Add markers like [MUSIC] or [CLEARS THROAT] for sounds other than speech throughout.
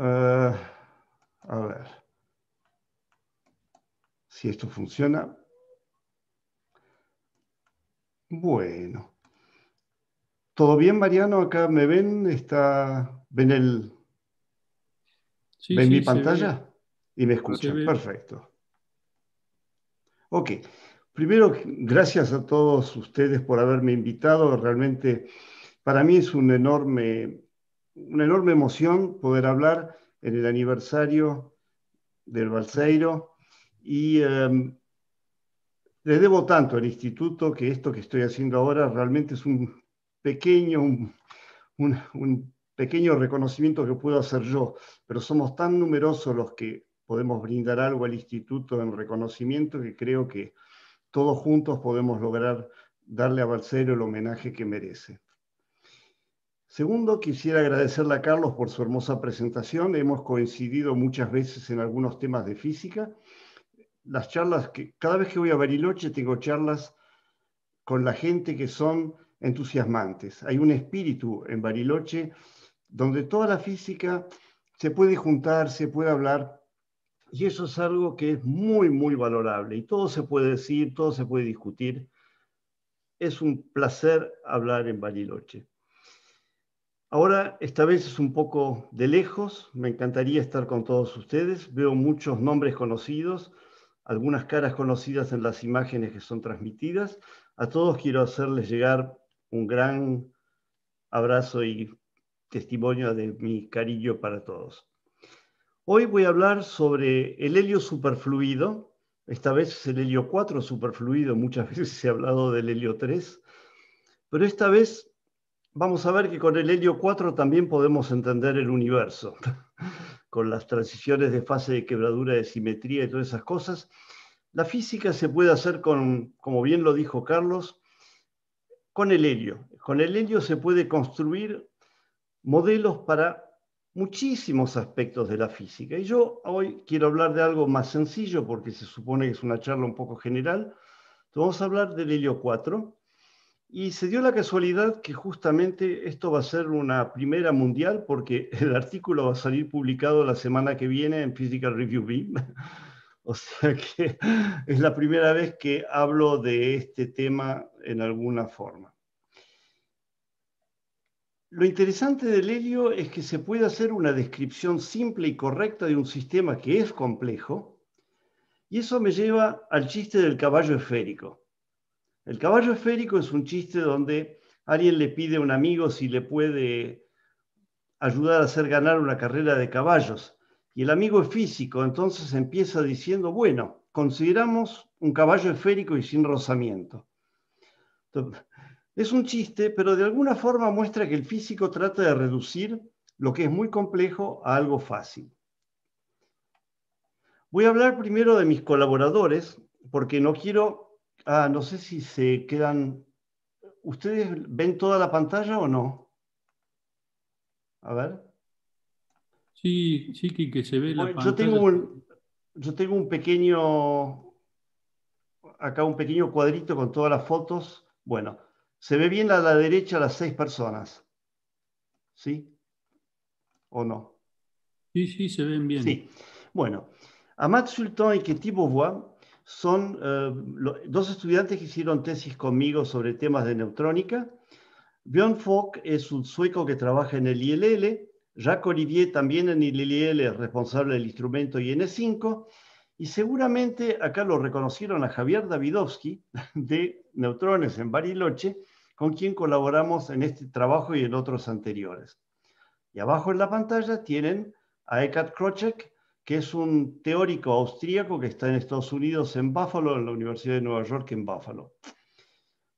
Eh, a ver. Si esto funciona. Bueno. ¿Todo bien, Mariano? Acá me ven, está, ven el, ven mi pantalla y me ah, escuchan. Perfecto. Ok. Primero, gracias a todos ustedes por haberme invitado. Realmente para mí es un enorme una enorme emoción poder hablar en el aniversario del Balseiro y em, les debo tanto al instituto que esto que estoy haciendo ahora realmente es un pequeño, un, pequeño reconocimiento que puedo hacer yo, pero somos tan numerosos los que podemos brindar algo al instituto en reconocimiento que creo que todos juntos podemos lograr darle a Balseiro el homenaje que merece. Segundo, quisiera agradecerle a Carlos por su hermosa presentación. Hemos coincidido muchas veces en algunos temas de física. Las charlas que cada vez que voy a Bariloche tengo charlas con la gente que son entusiasmantes. Hay un espíritu en Bariloche donde toda la física se puede juntar, se puede hablar, y eso es algo que es muy, muy valorable. Y todo se puede decir, todo se puede discutir. Es un placer hablar en Bariloche. Ahora, esta vez es un poco de lejos, me encantaría estar con todos ustedes, veo muchos nombres conocidos, algunas caras conocidas en las imágenes que son transmitidas. A todos quiero hacerles llegar un gran abrazo y testimonio de mi cariño para todos. Hoy voy a hablar sobre el helio superfluido, esta vez es el helio 4 superfluido, muchas [LAUGHS] veces se ha hablado del helio 3, pero esta vez vamos a ver que con el helio 4 también podemos entender el universo, [LAUGHS] con las transiciones de fase de quebradura de simetría y todas esas cosas. La física se puede hacer con, como bien lo dijo Carlos, con el helio. Con el helio se puede construir modelos para muchísimos aspectos de la física. Y yo hoy quiero hablar de algo más sencillo porque se supone que es una charla un poco general. vamos a hablar del helio 4 y se dio la casualidad que justamente esto va a ser una primera mundial porque [LAUGHS] el artículo va a salir publicado la semana que viene en Physical Review B. [LAUGHS] O sea que [LAUGHS] es la primera vez que hablo de este tema en alguna forma. Lo interesante del helio es que se puede hacer una descripción simple y correcta de un sistema que es complejo, y eso me lleva al chiste del caballo esférico. El caballo esférico es un chiste donde alguien le pide a un amigo si le puede ayudar a hacer ganar una carrera de caballos. Y el amigo es físico, entonces empieza diciendo, bueno, consideramos un caballo esférico y sin rozamiento. es un chiste, pero de alguna forma muestra que el físico trata de reducir lo que es muy complejo a algo fácil. Voy a hablar primero de mis colaboradores, porque no quiero Ah, no sé si se quedan. ¿Ustedes ven toda la pantalla o no? A ver. Sí, sí, que, se ve la pantalla. Yo tengo, un, yo tengo un pequeño. Acá un pequeño cuadrito con todas las fotos. Bueno, se ve bien a la derecha las seis personas. ¿Sí? ¿O no? Sí, sí, se ven bien. Sí. Bueno, Mat Sultan y tipo Beauvoir son eh, dos estudiantes que hicieron tesis conmigo sobre temas de neutrónica. Bjorn Fock es un sueco que trabaja en el ILL, Jacques Olivier también en el ILL, responsable del instrumento e IN5, y seguramente acá lo reconocieron a Javier Davidovsky [LAUGHS] de Neutrones en Bariloche, con quien colaboramos en este trabajo y en otros anteriores. Y abajo en la pantalla tienen a Eckhart Krocek, que es un teórico austríaco que está en Estados Unidos, en Buffalo, en la Universidad de Nueva York, en Buffalo.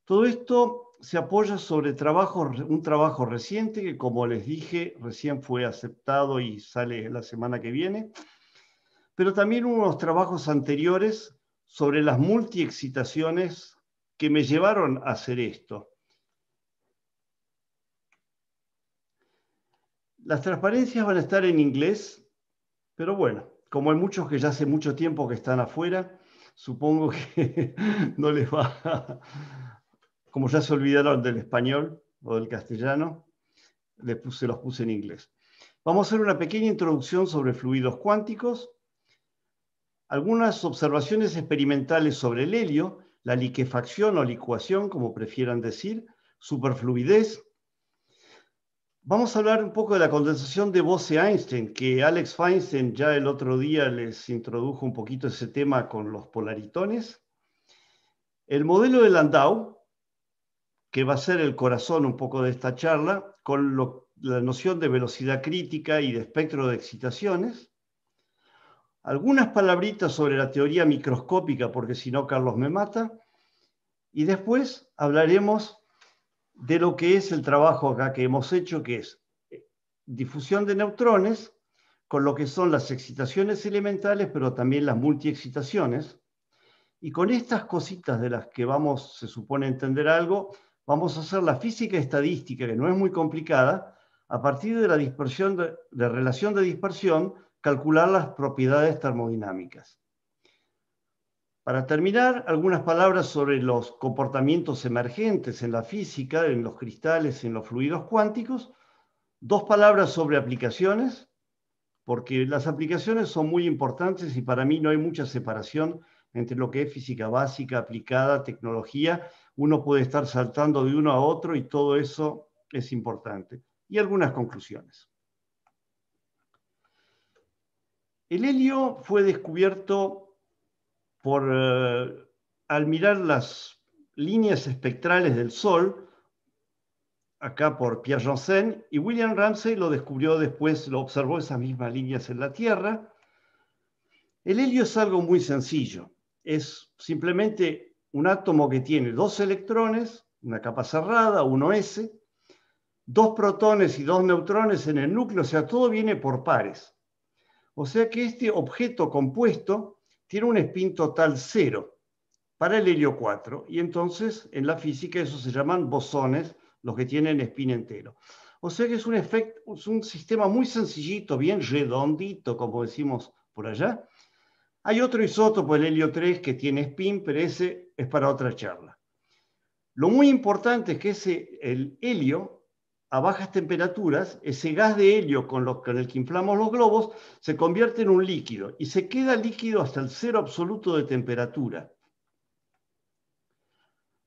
Todo esto se apoya sobre un trabajo reciente que, como les dije, recién fue aceptado y sale la semana que viene, pero también unos trabajos anteriores sobre las multiexcitaciones que me llevaron a hacer esto. Las transparencias van a estar en inglés, pero bueno, como hay muchos que ya hace mucho tiempo que están afuera, supongo que [LAUGHS] no les va, como ya se olvidaron del español o del castellano, se los puse en inglés. Vamos a hacer una pequeña introducción sobre fluidos cuánticos, algunas observaciones experimentales sobre el helio, la liquefacción o licuación, como prefieran decir, superfluidez, Vamos a hablar un poco de la condensación de Bose-Einstein, que Alex Feinstein ya el otro día les introdujo un poquito ese tema con los polaritones. El modelo de Landau, que va a ser el corazón un poco de esta charla, con la noción de velocidad crítica y de espectro de excitaciones. Algunas palabritas sobre la teoría microscópica, porque si no Carlos me mata. Y después hablaremos de lo que es el trabajo acá que hemos hecho, que es eh, difusión de neutrones, con lo que son las excitaciones elementales, pero también las multiexcitaciones. Y con estas cositas de las que vamos, se supone, entender algo, vamos a hacer la física estadística, que no es muy complicada, a partir de la dispersión de relación de dispersión, calcular las propiedades termodinámicas. Para terminar, algunas palabras sobre los comportamientos emergentes en la física, en los cristales, en los fluidos cuánticos. Dos palabras sobre aplicaciones, porque las aplicaciones son muy importantes y para mí no hay mucha separación entre lo que es física básica, aplicada, tecnología. Uno puede estar saltando de uno a otro y todo eso es importante. Y algunas conclusiones. El helio fue descubierto por, eh, al mirar las líneas espectrales del Sol, acá por Pierre Janssen, y William Ramsey lo descubrió después, lo observó esas mismas líneas en la Tierra. El helio es algo muy sencillo, es simplemente un átomo que tiene dos electrones, una capa cerrada, uno S, dos protones y dos neutrones en el núcleo, o sea, todo viene por pares. O sea que este objeto compuesto tiene un spin total cero para el helio 4, y entonces en la física eso se llaman bosones, los que tienen spin entero. O sea que es un, efecto, es un sistema muy sencillito, bien redondito, como decimos por allá. Hay otro isótopo, el helio 3, que tiene spin, pero ese es para otra charla. Lo muy importante es que ese, el helio a bajas temperaturas, ese gas de helio con, el que inflamos los globos se convierte en un líquido y se queda líquido hasta el cero absoluto de temperatura.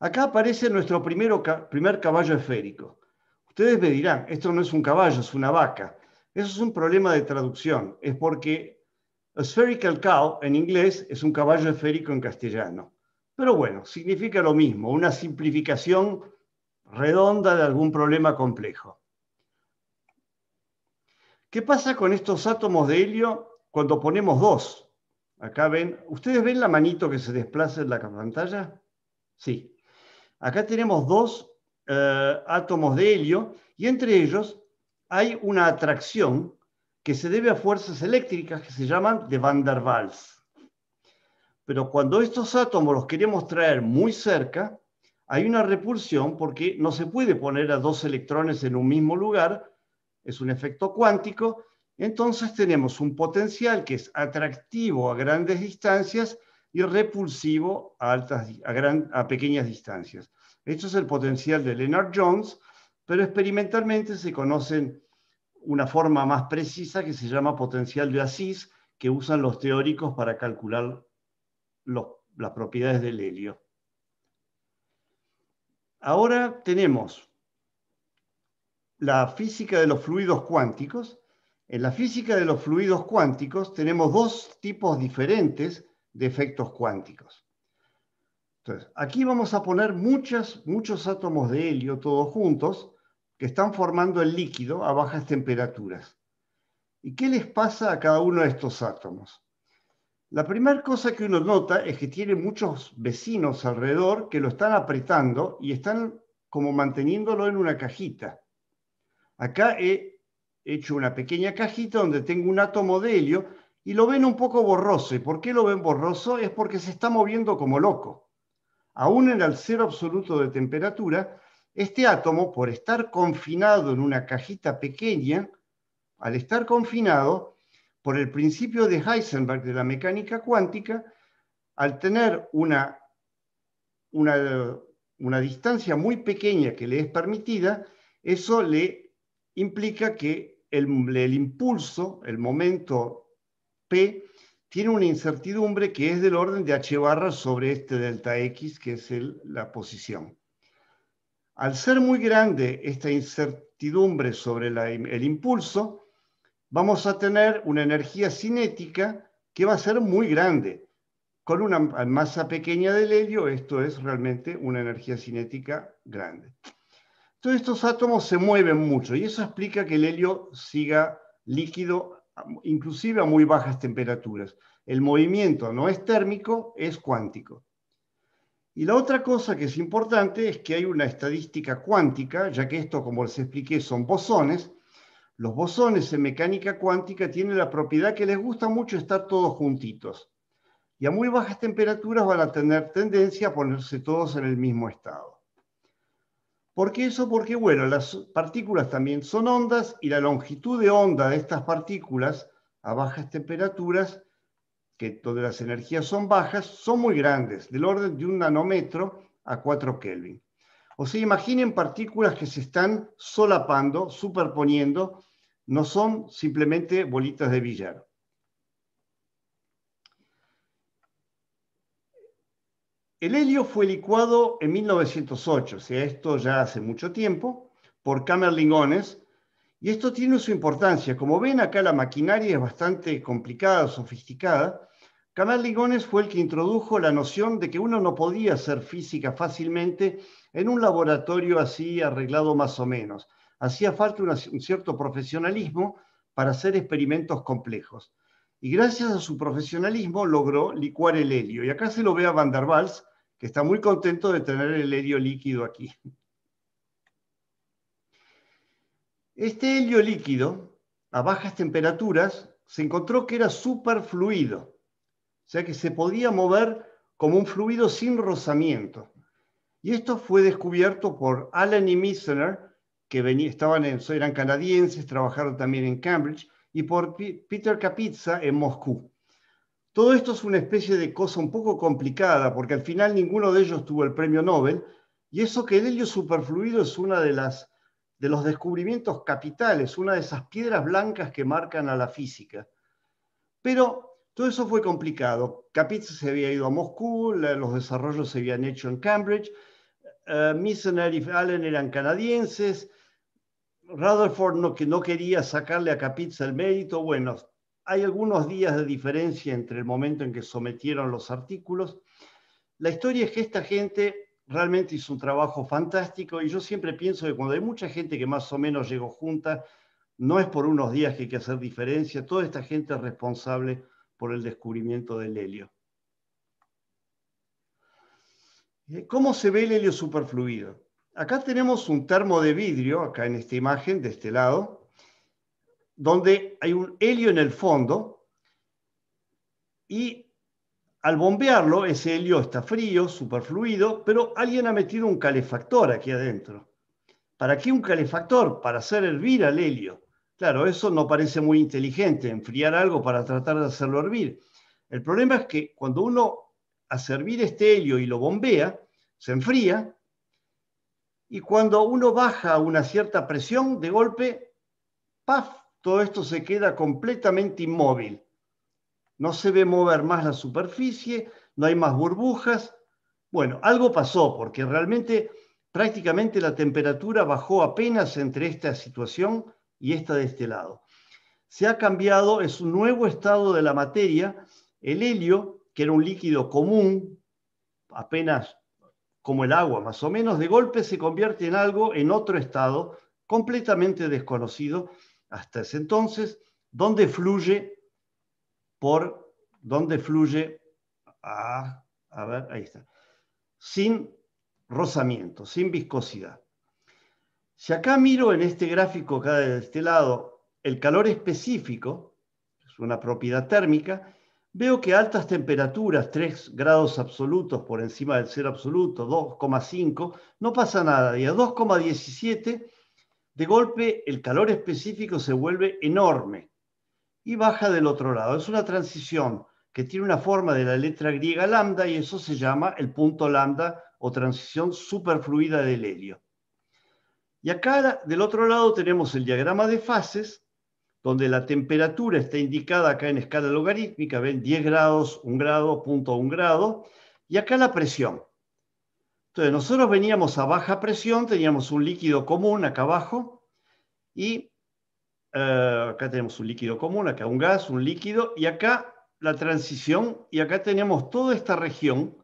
Acá aparece nuestro primero, primer caballo esférico. Ustedes me dirán, esto no es un caballo, es una vaca. Eso es un problema de traducción. Es porque a spherical cow en inglés es un caballo esférico en castellano. Pero bueno, significa lo mismo, una simplificación redonda de algún problema complejo. ¿Qué pasa con estos átomos de helio cuando ponemos dos? Acá ven, ¿ustedes ven la manito que se desplaza en la pantalla? Sí. Acá tenemos dos eh, átomos de helio y entre ellos hay una atracción que se debe a fuerzas eléctricas que se llaman de Van der Waals. Pero cuando estos átomos los queremos traer muy cerca, hay una repulsión porque no se puede poner a dos electrones en un mismo lugar, es un efecto cuántico, entonces tenemos un potencial que es atractivo a grandes distancias y repulsivo a, pequeñas distancias. Esto es el potencial de Leonard Jones, pero experimentalmente se conocen una forma más precisa que se llama potencial de Asís, que usan los teóricos para calcular las propiedades del helio. Ahora tenemos la física de los fluidos cuánticos. En la física de los fluidos cuánticos tenemos dos tipos diferentes de efectos cuánticos. Entonces, aquí vamos a poner muchos átomos de helio todos juntos que están formando el líquido a bajas temperaturas. ¿Y qué les pasa a cada uno de estos átomos? La primera cosa que uno nota es que tiene muchos vecinos alrededor que lo están apretando y están como manteniéndolo en una cajita. Acá he hecho una pequeña cajita donde tengo un átomo de helio y lo ven un poco borroso. ¿Y por qué lo ven borroso? Es porque se está moviendo como loco. Aún en el cero absoluto de temperatura, este átomo, por estar confinado en una cajita pequeña, al estar confinado, por el principio de Heisenberg de la mecánica cuántica, al tener una, distancia muy pequeña que le es permitida, eso le implica que el, impulso, el momento P, tiene una incertidumbre que es del orden de h barra sobre este delta x, que es la posición. Al ser muy grande esta incertidumbre sobre el impulso, vamos a tener una energía cinética que va a ser muy grande. Con una masa pequeña del helio, esto es realmente una energía cinética grande. Todos estos átomos se mueven mucho y eso explica que el helio siga líquido inclusive a muy bajas temperaturas. El movimiento no es térmico, es cuántico. Y la otra cosa que es importante es que hay una estadística cuántica, ya que esto, como les expliqué, son bosones, los bosones en mecánica cuántica tienen la propiedad que les gusta mucho estar todos juntitos. Y a muy bajas temperaturas van a tener tendencia a ponerse todos en el mismo estado. ¿Por qué eso? Porque, bueno, las partículas también son ondas y la longitud de onda de estas partículas a bajas temperaturas, que todas las energías son bajas, son muy grandes, del orden de un nanómetro a 4 Kelvin. O sea, imaginen partículas que se están solapando, superponiendo, no son simplemente bolitas de billar. El helio fue licuado en 1908, o sea, esto ya hace mucho tiempo, por Camerlingones, y esto tiene su importancia. Como ven, acá la maquinaria es bastante complicada, sofisticada. Camerlingones fue el que introdujo la noción de que uno no podía hacer física fácilmente en un laboratorio así arreglado más o menos. Hacía falta un cierto profesionalismo para hacer experimentos complejos. Y gracias a su profesionalismo logró licuar el helio. Y acá se lo ve a Van der Waals, que está muy contento de tener el helio líquido aquí. Este helio líquido, a bajas temperaturas, se encontró que era superfluido, o sea que se podía mover como un fluido sin rozamiento. Y esto fue descubierto por Allen y e. Misner, que estaban eran canadienses, trabajaron también en Cambridge, y por Peter Kapitsa en Moscú. Todo esto es una especie de cosa un poco complicada, porque al final ninguno de ellos tuvo el premio Nobel, y eso que el helio superfluido es una de las de los descubrimientos capitales, una de esas piedras blancas que marcan a la física. Pero todo eso fue complicado. Kapitsa se había ido a Moscú, los desarrollos se habían hecho en Cambridge, eh, Missionary Allen eran canadienses, Rutherford no, que no quería sacarle a Capitza el mérito, bueno, hay algunos días de diferencia entre el momento en que sometieron los artículos. La historia es que esta gente realmente hizo un trabajo fantástico y yo siempre pienso que cuando hay mucha gente que más o menos llegó junta, no es por unos días que hay que hacer diferencia, toda esta gente es responsable por el descubrimiento del helio. ¿Eh? ¿Cómo se ve el helio superfluido? Acá tenemos un termo de vidrio, acá en esta imagen, de este lado, donde hay un helio en el fondo y al bombearlo, ese helio está frío, superfluido, pero alguien ha metido un calefactor aquí adentro. ¿Para qué un calefactor? Para hacer hervir al helio. Claro, eso no parece muy inteligente, enfriar algo para tratar de hacerlo hervir. El problema es que cuando uno a servir este helio y lo bombea, se enfría, y cuando uno baja a una cierta presión, de golpe, ¡paf! Todo esto se queda completamente inmóvil. No se ve mover más la superficie, no hay más burbujas. Bueno, algo pasó porque realmente prácticamente la temperatura bajó apenas entre esta situación y esta de este lado. Se ha cambiado, es un nuevo estado de la materia. El helio que era un líquido común, apenas como el agua más o menos, de golpe se convierte en algo, en otro estado, completamente desconocido hasta ese entonces, donde fluye por, donde fluye, a, sin rozamiento, sin viscosidad. Si acá miro en este gráfico acá de este lado el calor específico, es una propiedad térmica, Veo que altas temperaturas, 3 grados absolutos por encima del cero absoluto, 2,5, no pasa nada. Y a 2,17, de golpe el calor específico se vuelve enorme y baja del otro lado. Es una transición que tiene una forma de la letra griega lambda y eso se llama el punto lambda o transición superfluida del helio. Y acá del otro lado tenemos el diagrama de fases donde la temperatura está indicada acá en escala logarítmica, ven 10 grados, 1 grado, punto 1 grado, y acá la presión. Entonces, nosotros veníamos a baja presión, teníamos un líquido común acá abajo, y eh, acá tenemos un líquido común, acá un gas, un líquido, y acá la transición, y acá tenemos toda esta región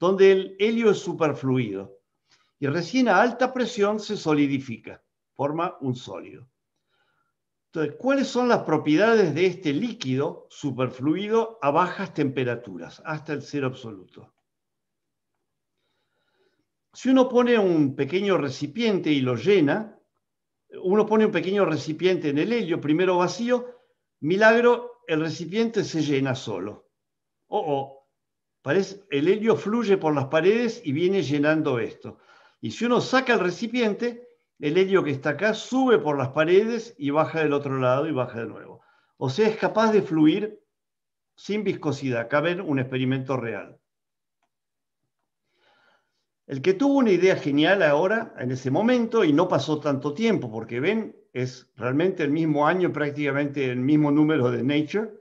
donde el helio es superfluido. Y recién a alta presión se solidifica, forma un sólido. ¿cuáles son las propiedades de este líquido superfluido a bajas temperaturas, hasta el cero absoluto? Si uno pone un pequeño recipiente y lo llena, uno pone un pequeño recipiente en el helio, primero vacío, milagro, el recipiente se llena solo. O oh, oh, el helio fluye por las paredes y viene llenando esto. Y si uno saca el recipiente, el helio que está acá sube por las paredes y baja del otro lado y baja de nuevo. O sea, es capaz de fluir sin viscosidad. Acá ven un experimento real. El que tuvo una idea genial ahora, en ese momento, y no pasó tanto tiempo, porque ven, es realmente el mismo año, prácticamente el mismo número de Nature.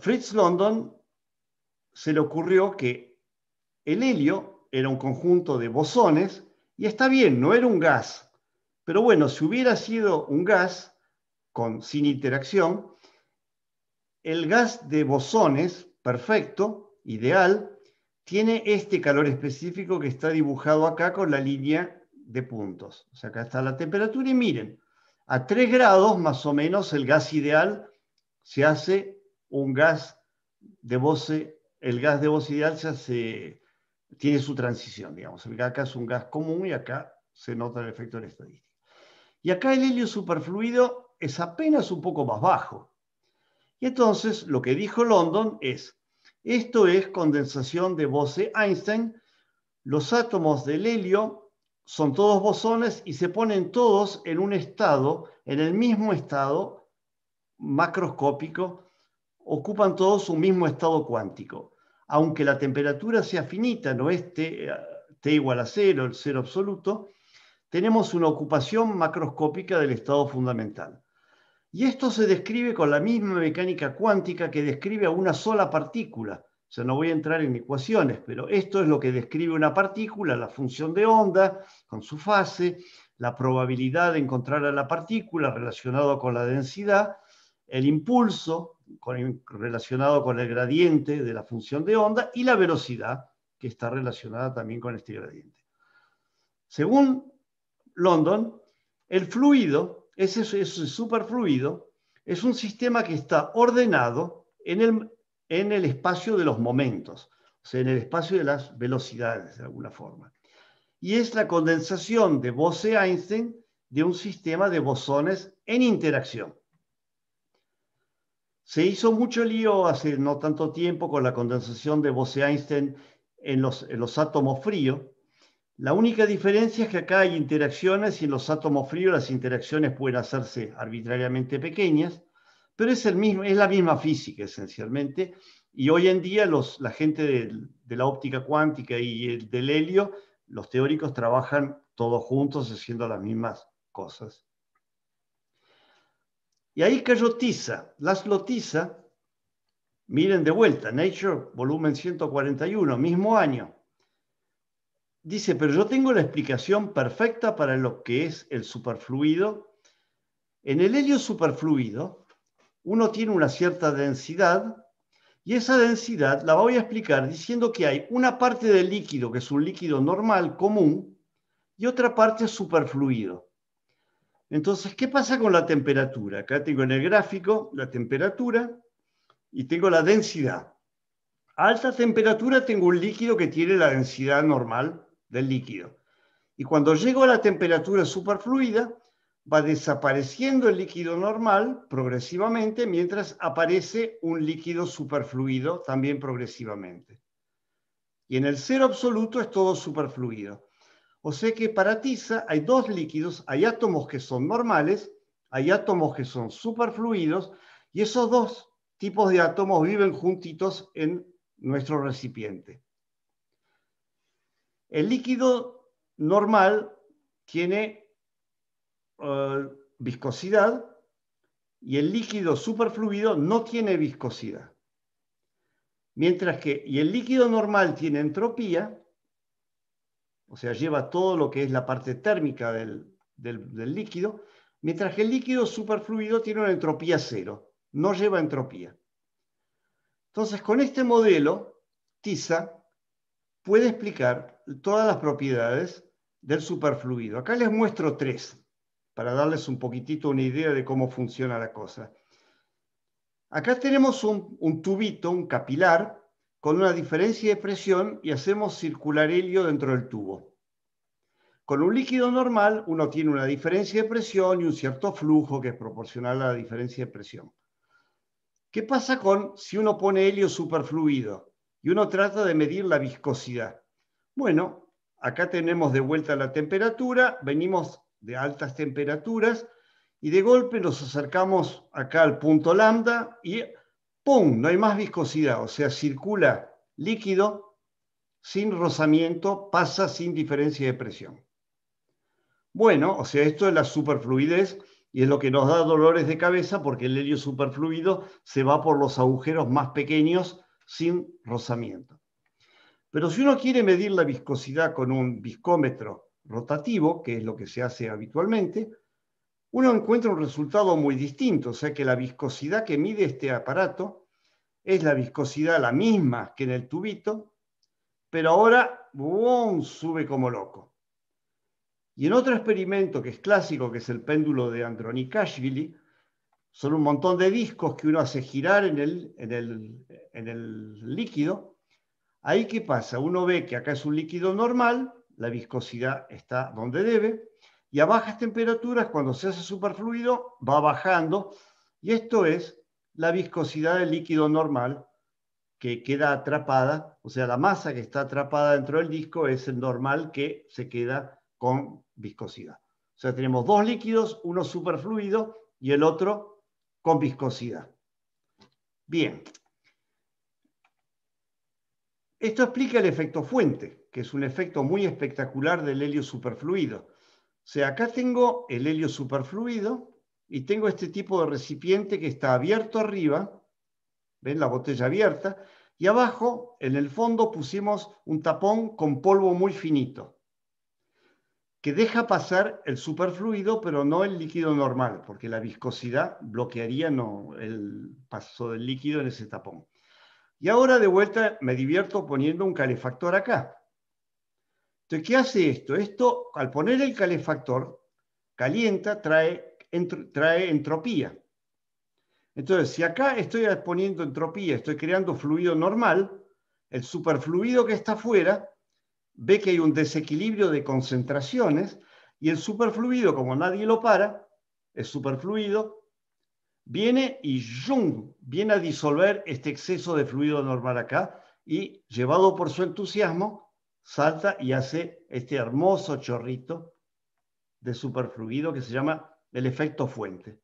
Fritz London se le ocurrió que el helio era un conjunto de bosones y está bien, no era un gas, pero bueno, si hubiera sido un gas con, sin interacción, el gas de bosones, perfecto, ideal, tiene este calor específico que está dibujado acá con la línea de puntos. O sea, acá está la temperatura y miren, a 3 grados más o menos el gas ideal se hace un gas de Bose, el gas de Bose ideal se hace tiene su transición, digamos. Acá es un gas común y acá se nota el efecto de la estadística. Y acá el helio superfluido es apenas un poco más bajo. Y entonces lo que dijo London es, esto es condensación de Bose-Einstein, los átomos del helio son todos bosones y se ponen todos en un estado, en el mismo estado macroscópico, ocupan todos un mismo estado cuántico aunque la temperatura sea finita, no es eh, T, igual a cero, el cero absoluto, tenemos una ocupación macroscópica del estado fundamental. Y esto se describe con la misma mecánica cuántica que describe a una sola partícula. O sea, no voy a entrar en ecuaciones, pero esto es lo que describe una partícula, la función de onda con su fase, la probabilidad de encontrar a la partícula relacionada con la densidad, el impulso relacionado con el gradiente de la función de onda y la velocidad que está relacionada también con este gradiente. Según London, el fluido, ese, superfluido, es un sistema que está ordenado en el, en el espacio de los momentos, o sea, en el espacio de las velocidades, de alguna forma. Y es la condensación de Bose-Einstein de un sistema de bosones en interacción. Se hizo mucho lío hace no tanto tiempo con la condensación de Bose-Einstein en los, átomos fríos. La única diferencia es que acá hay interacciones y en los átomos fríos las interacciones pueden hacerse arbitrariamente pequeñas, pero es, el mismo, es la misma física esencialmente. Y hoy en día la gente de, de la óptica cuántica y el, del helio, los teóricos trabajan todos juntos haciendo las mismas cosas. Y ahí que tiza, las lotiza, miren de vuelta, Nature, volumen 141, mismo año. Dice, pero yo tengo la explicación perfecta para lo que es el superfluido. En el helio superfluido, uno tiene una cierta densidad y esa densidad la voy a explicar diciendo que hay una parte del líquido, que es un líquido normal, común, y otra parte superfluido. Entonces, ¿qué pasa con la temperatura? Acá tengo en el gráfico la temperatura y tengo la densidad. A alta temperatura tengo un líquido que tiene la densidad normal del líquido. Y cuando llego a la temperatura superfluida, va desapareciendo el líquido normal progresivamente, mientras aparece un líquido superfluido también progresivamente. Y en el cero absoluto es todo superfluido. O sea que para tiza hay dos líquidos, hay átomos que son normales, hay átomos que son superfluidos, y esos dos tipos de átomos viven juntitos en nuestro recipiente. El líquido normal tiene eh, viscosidad y el líquido superfluido no tiene viscosidad. Mientras que, y el líquido normal tiene entropía o sea, lleva todo lo que es la parte térmica del, líquido, mientras que el líquido superfluido tiene una entropía cero, no lleva entropía. Entonces, con este modelo, TISA puede explicar todas las propiedades del superfluido. Acá les muestro tres, para darles un poquitito una idea de cómo funciona la cosa. Acá tenemos un, un tubito, un capilar, con una diferencia de presión y hacemos circular helio dentro del tubo. Con un líquido normal uno tiene una diferencia de presión y un cierto flujo que es proporcional a la diferencia de presión. ¿Qué pasa con si uno pone helio superfluido y uno trata de medir la viscosidad? Bueno, acá tenemos de vuelta la temperatura, venimos de altas temperaturas y de golpe nos acercamos acá al punto lambda y ¡pum! No hay más viscosidad, o sea, circula líquido sin rozamiento, pasa sin diferencia de presión. Bueno, o sea, esto es la superfluidez y es lo que nos da dolores de cabeza porque el helio superfluido se va por los agujeros más pequeños sin rozamiento. Pero si uno quiere medir la viscosidad con un viscómetro rotativo, que es lo que se hace habitualmente, uno encuentra un resultado muy distinto, o sea que la viscosidad que mide este aparato es la viscosidad la misma que en el tubito, pero ahora sube como loco. Y en otro experimento que es clásico, que es el péndulo de Andronikashvili, son un montón de discos que uno hace girar en el, en el líquido. Ahí qué pasa? Uno ve que acá es un líquido normal, la viscosidad está donde debe, y a bajas temperaturas, cuando se hace superfluido, va bajando, y esto es la viscosidad del líquido normal que queda atrapada, o sea, la masa que está atrapada dentro del disco es el normal que se queda con viscosidad. O sea, tenemos dos líquidos, uno superfluido y el otro con viscosidad. Bien. Esto explica el efecto fuente, que es un efecto muy espectacular del helio superfluido sea, acá tengo el helio superfluido y tengo este tipo de recipiente que está abierto arriba, ven la botella abierta, y abajo, en el fondo, pusimos un tapón con polvo muy finito, que deja pasar el superfluido, pero no el líquido normal, porque la viscosidad bloquearía no, el paso del líquido en ese tapón. Y ahora de vuelta me divierto poniendo un calefactor acá. Entonces, ¿qué hace esto? Esto, al poner el calefactor, calienta, trae, trae entropía. Entonces, si acá estoy poniendo entropía, estoy creando fluido normal, el superfluido que está afuera ve que hay un desequilibrio de concentraciones y el superfluido, como nadie lo para, es superfluido, viene y ¡yum! viene a disolver este exceso de fluido normal acá y llevado por su entusiasmo, salta y hace este hermoso chorrito de superfluido que se llama el efecto fuente.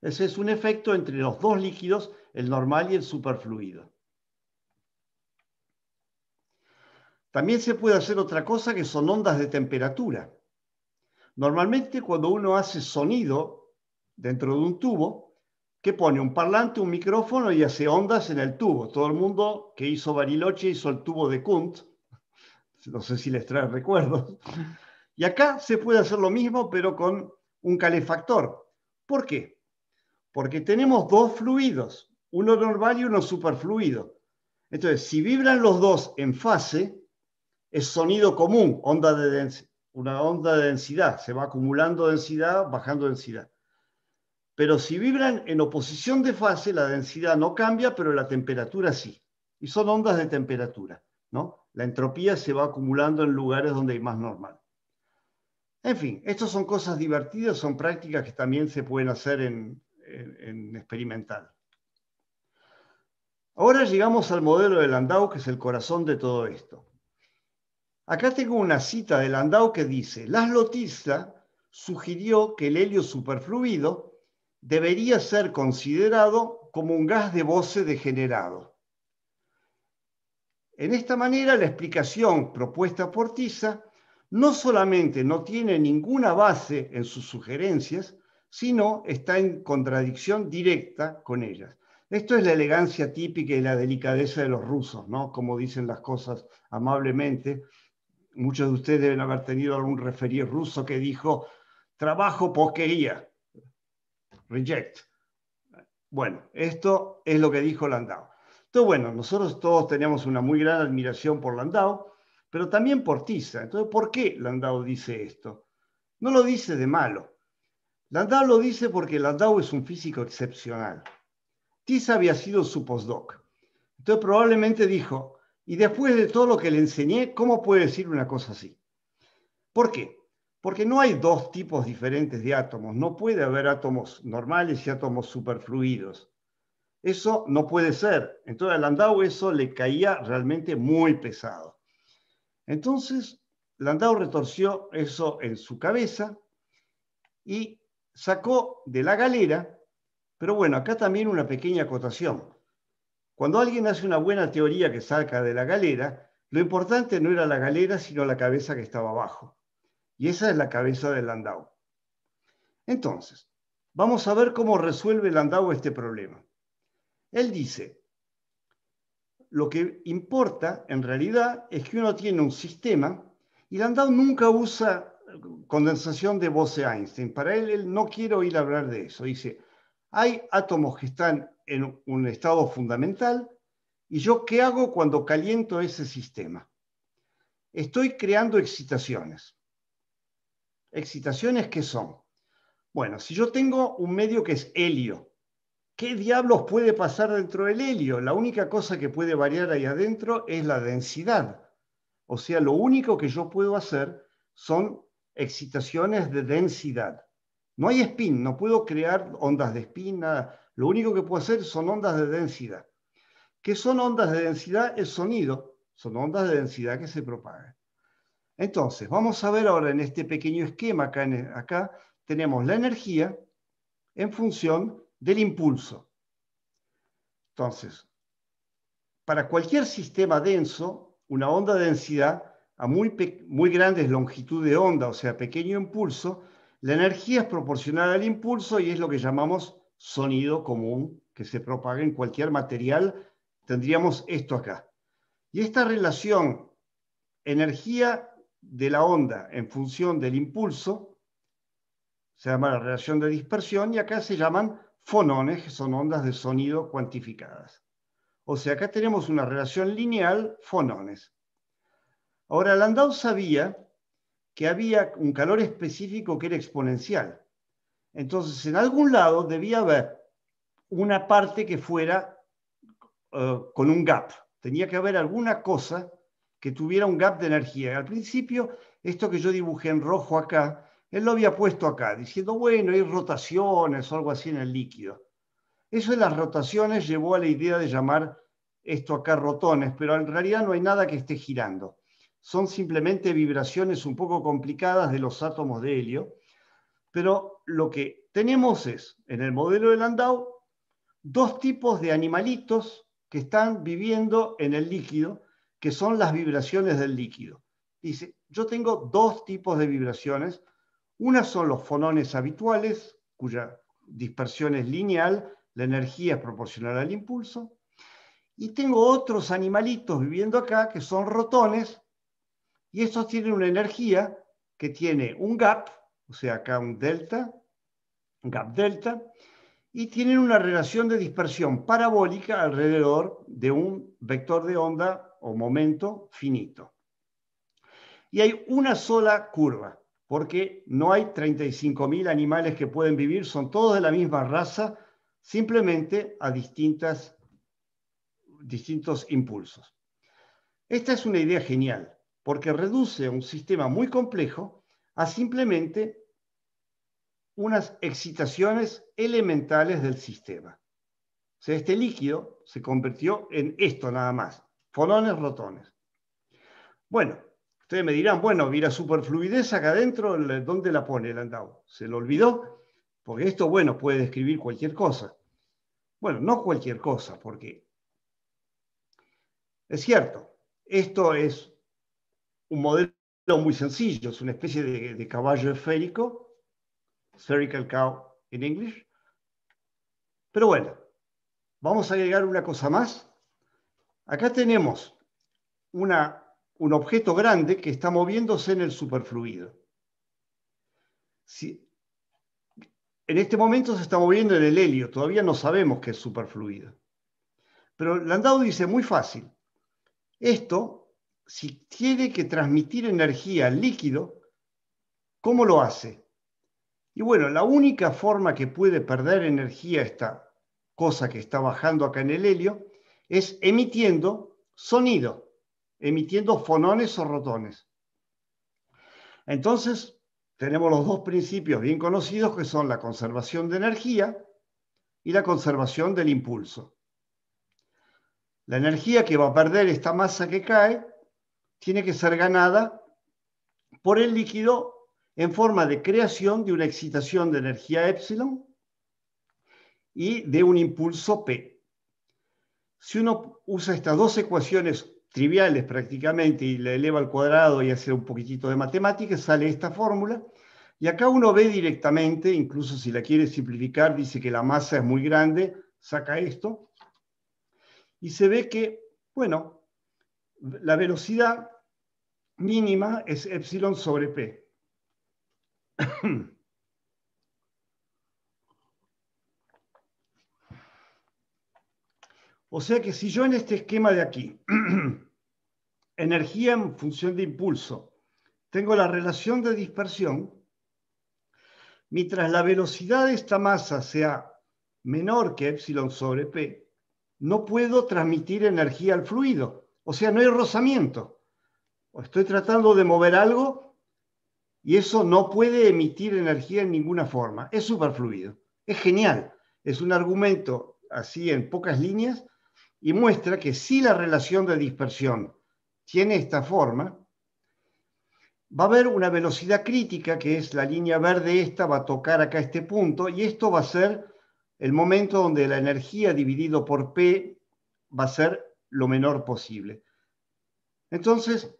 Ese es un efecto entre los dos líquidos, el normal y el superfluido. También se puede hacer otra cosa que son ondas de temperatura. Normalmente cuando uno hace sonido dentro de un tubo, que pone un parlante, un micrófono y hace ondas en el tubo. Todo el mundo que hizo Bariloche hizo el tubo de Kunt, no sé si les trae recuerdos. Y acá se puede hacer lo mismo, pero con un calefactor. ¿Por qué? Porque tenemos dos fluidos, uno normal y uno superfluido. Entonces, si vibran los dos en fase, es sonido común, onda de una onda de densidad, se va acumulando densidad, bajando densidad. Pero si vibran en oposición de fase, la densidad no cambia, pero la temperatura sí. Y son ondas de temperatura, ¿no? La entropía se va acumulando en lugares donde hay más normal. En fin, estas son cosas divertidas, son prácticas que también se pueden hacer en, experimental. Ahora llegamos al modelo de Landau, que es el corazón de todo esto. Acá tengo una cita de Landau que dice, Las Lotiza sugirió que el helio superfluido debería ser considerado como un gas de Bose degenerado. En esta manera, la explicación propuesta por Tiza no solamente no tiene ninguna base en sus sugerencias, sino está en contradicción directa con ellas. Esto es la elegancia típica y la delicadeza de los rusos, ¿no? Como dicen las cosas amablemente. Muchos de ustedes deben haber tenido algún referir ruso que dijo, trabajo porquería, reject. Bueno, esto es lo que dijo Landau. Entonces, bueno, nosotros todos teníamos una muy gran admiración por Landau, pero también por Tisa. Entonces, ¿por qué Landau dice esto? No lo dice de malo. Landau lo dice porque Landau es un físico excepcional. Tiza había sido su postdoc. Entonces, probablemente dijo, y después de todo lo que le enseñé, ¿cómo puede decir una cosa así? ¿Por qué? Porque no hay dos tipos diferentes de átomos. No puede haber átomos normales y átomos superfluidos. Eso no puede ser. Entonces a Landau eso le caía realmente muy pesado. Entonces Landau retorció eso en su cabeza y sacó de la galera, pero bueno, acá también una pequeña acotación. Cuando alguien hace una buena teoría que saca de la galera, lo importante no era la galera, sino la cabeza que estaba abajo. Y esa es la cabeza de Landau. Entonces, vamos a ver cómo resuelve Landau este problema. Él dice, lo que importa en realidad es que uno tiene un sistema y Landau nunca usa condensación de Bose-Einstein. Para él, él no quiere oír hablar de eso. Dice, hay átomos que están en un estado fundamental y yo qué hago cuando caliento ese sistema. Estoy creando excitaciones. ¿Excitaciones qué son? Bueno, si yo tengo un medio que es helio, ¿Qué diablos puede pasar dentro del helio? La única cosa que puede variar ahí adentro es la densidad. O sea, lo único que yo puedo hacer son excitaciones de densidad. No hay spin, no puedo crear ondas de spin, nada. Lo único que puedo hacer son ondas de densidad. ¿Qué son ondas de densidad? El sonido. Son ondas de densidad que se propagan. Entonces, vamos a ver ahora en este pequeño esquema, acá, acá tenemos la energía en función del impulso. Entonces, para cualquier sistema denso, una onda de densidad a muy, muy grandes longitud de onda, o sea, pequeño impulso, la energía es proporcional al impulso y es lo que llamamos sonido común que se propaga en cualquier material. Tendríamos esto acá. Y esta relación energía de la onda en función del impulso se llama la relación de dispersión y acá se llaman fonones, que son ondas de sonido cuantificadas. O sea, acá tenemos una relación lineal fonones. Ahora, Landau sabía que había un calor específico que era exponencial. Entonces, en algún lado debía haber una parte que fuera eh, con un gap. Tenía que haber alguna cosa que tuviera un gap de energía. Al principio, esto que yo dibujé en rojo acá él lo había puesto acá, diciendo, bueno, hay rotaciones o algo así en el líquido. Eso de las rotaciones llevó a la idea de llamar esto acá rotones, pero en realidad no hay nada que esté girando. Son simplemente vibraciones un poco complicadas de los átomos de helio, pero lo que tenemos es, en el modelo de Landau, dos tipos de animalitos que están viviendo en el líquido, que son las vibraciones del líquido. Dice, yo tengo dos tipos de vibraciones, una son los fonones habituales, cuya dispersión es lineal, la energía es proporcional al impulso. Y tengo otros animalitos viviendo acá que son rotones, y estos tienen una energía que tiene un gap, o sea, acá un delta, un gap delta, y tienen una relación de dispersión parabólica alrededor de un vector de onda o momento finito. Y hay una sola curva, porque no hay 35.000 animales que pueden vivir, son todos de la misma raza, simplemente a distintas, distintos impulsos. Esta es una idea genial, porque reduce un sistema muy complejo a simplemente unas excitaciones elementales del sistema. sea, este líquido se convirtió en esto nada más, fonones rotones. Bueno, Ustedes me dirán, bueno, mira, superfluidez acá adentro, ¿dónde la pone el andau? ¿Se lo olvidó? Porque esto, bueno, puede describir cualquier cosa. Bueno, no cualquier cosa, porque es cierto, esto es un modelo muy sencillo, es una especie de, caballo esférico, spherical cow en inglés. Pero bueno, vamos a agregar una cosa más. Acá tenemos una un objeto grande que está moviéndose en el superfluido. en este momento se está moviendo en el helio, todavía no sabemos que es superfluido. Pero Landau dice muy fácil, esto, si tiene que transmitir energía al líquido, ¿cómo lo hace? Y bueno, la única forma que puede perder energía esta cosa que está bajando acá en el helio es emitiendo sonido emitiendo fonones o rotones. Entonces, tenemos los dos principios bien conocidos que son la conservación de energía y la conservación del impulso. La energía que va a perder esta masa que cae tiene que ser ganada por el líquido en forma de creación de una excitación de energía epsilon y de un impulso P. Si uno usa estas dos ecuaciones triviales prácticamente y le eleva al cuadrado y hace un poquitito de matemáticas, sale esta fórmula. Y acá uno ve directamente, incluso si la quiere simplificar, dice que la masa es muy grande, saca esto. Y se ve que, bueno, la velocidad mínima es epsilon sobre p. [CLEARS THROAT] [CLEARS THROAT] O sea que si yo en este esquema de aquí, [CLEARS THROAT] energía en función de impulso, tengo la relación de dispersión, mientras la velocidad de esta masa sea menor que epsilon sobre p, no puedo transmitir energía al fluido. O sea, no hay rozamiento. O estoy tratando de mover algo y eso no puede emitir energía en ninguna forma. Es superfluido. Es genial. Es un argumento así en pocas líneas y muestra que si la relación de dispersión tiene esta forma, va a haber una velocidad crítica, que es la línea verde esta, va a tocar acá este punto, y esto va a ser el momento donde la energía dividido por P va a ser lo menor posible. Entonces,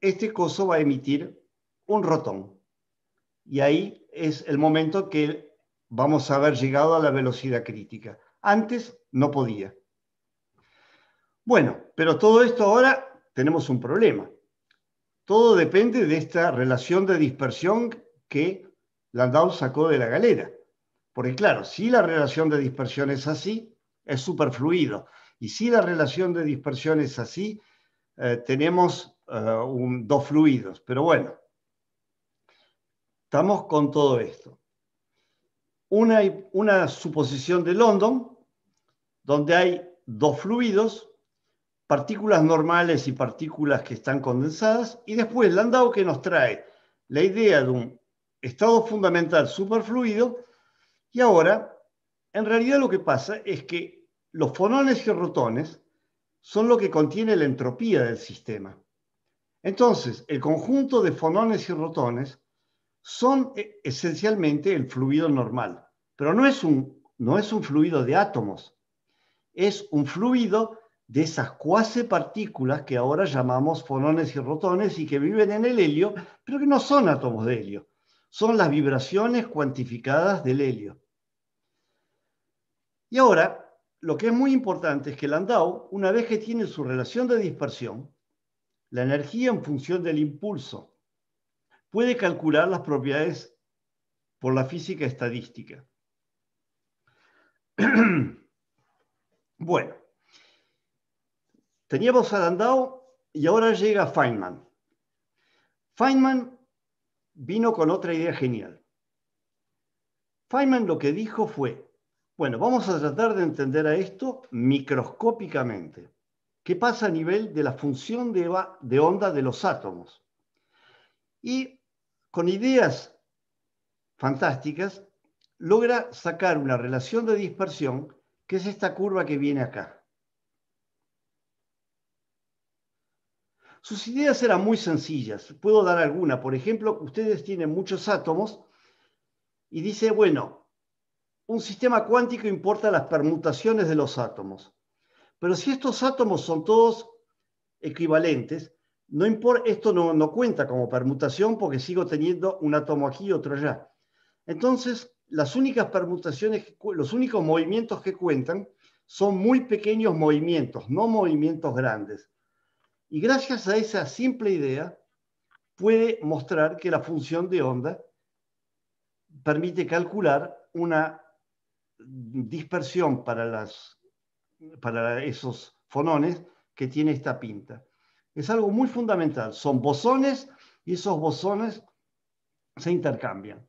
este coso va a emitir un rotón. Y ahí es el momento que vamos a haber llegado a la velocidad crítica. Antes no podía. Bueno, pero todo esto ahora tenemos un problema. Todo depende de esta relación de dispersión que Landau sacó de la galera. Porque claro, si la relación de dispersión es así, es superfluido. Y si la relación de dispersión es así, eh, tenemos eh, dos fluidos. Pero bueno, estamos con todo esto. Una, una suposición de London, donde hay dos fluidos, partículas normales y partículas que están condensadas, y después Landau que nos trae la idea de un estado fundamental superfluido, y ahora, en realidad lo que pasa es que los fonones y rotones son lo que contiene la entropía del sistema. Entonces, el conjunto de fonones y rotones son eh, esencialmente el fluido normal, pero no es un, no es un fluido de átomos, es un fluido de esas cuase partículas que ahora llamamos fonones y rotones y que viven en el helio, pero que no son átomos de helio, son las vibraciones cuantificadas del helio. Y ahora, lo que es muy importante es que Landau, una vez que tiene su relación de dispersión, la energía en función del impulso, puede calcular las propiedades por la física estadística. [CLEARS THROAT] bueno, Teníamos a Landau y ahora llega Feynman. Feynman vino con otra idea genial. Feynman lo que dijo fue, bueno, vamos a tratar de entender a esto microscópicamente. ¿Qué pasa a nivel de la función de onda de los átomos? Y con ideas fantásticas logra sacar una relación de dispersión que es esta curva que viene acá. Sus ideas eran muy sencillas. Puedo dar alguna. Por ejemplo, ustedes tienen muchos átomos y dice, bueno, un sistema cuántico importa las permutaciones de los átomos. Pero si estos átomos son todos equivalentes, no importa, esto no, no cuenta como permutación porque sigo teniendo un átomo aquí y otro allá. Entonces, las únicas permutaciones, los únicos movimientos que cuentan son muy pequeños movimientos, no movimientos grandes. Y gracias a esa simple idea, puede mostrar que la función de onda permite calcular una dispersión para, esos fonones que tiene esta pinta. Es algo muy fundamental. Son bosones y esos bosones se intercambian.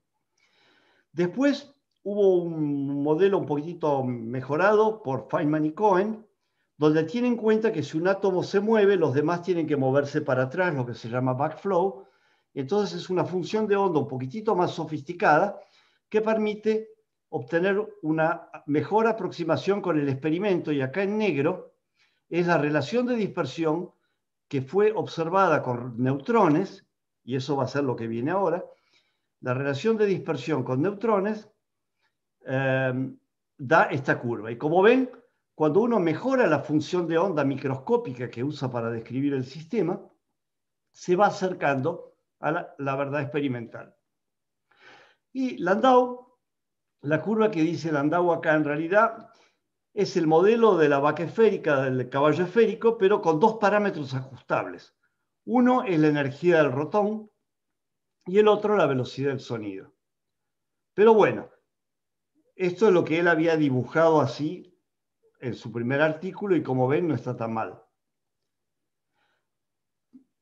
Después hubo un modelo un poquito mejorado por Feynman y Cohen, donde tiene en cuenta que si un átomo se mueve, los demás tienen que moverse para atrás, lo que se llama backflow. Entonces es una función de onda un poquitito más sofisticada que permite obtener una mejor aproximación con el experimento. Y acá en negro es la relación de dispersión que fue observada con neutrones, y eso va a ser lo que viene ahora, la relación de dispersión con neutrones eh, da esta curva. Y como ven, cuando uno mejora la función de onda microscópica que usa para describir el sistema, se va acercando a la, verdad experimental. Y Landau, la curva que dice Landau acá en realidad es el modelo de la vaca esférica, del caballo esférico, pero con dos parámetros ajustables. Uno es la energía del rotón y el otro la velocidad del sonido. Pero bueno, esto es lo que él había dibujado así en su primer artículo y como ven no está tan mal.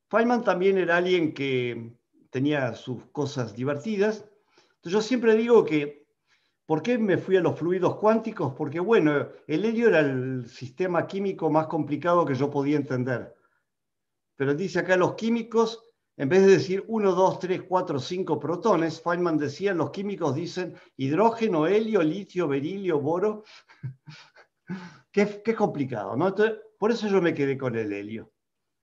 Feynman también era alguien que tenía sus cosas divertidas. Entonces yo siempre digo que, ¿por qué me fui a los fluidos cuánticos? Porque bueno, el helio era el sistema químico más complicado que yo podía entender. Pero dice acá los químicos, en vez de decir 1, 2, 3, 4, 5 protones, Feynman decía, los químicos dicen hidrógeno, helio, litio, berilio, boro qué, complicado, ¿no? por eso yo me quedé con el helio.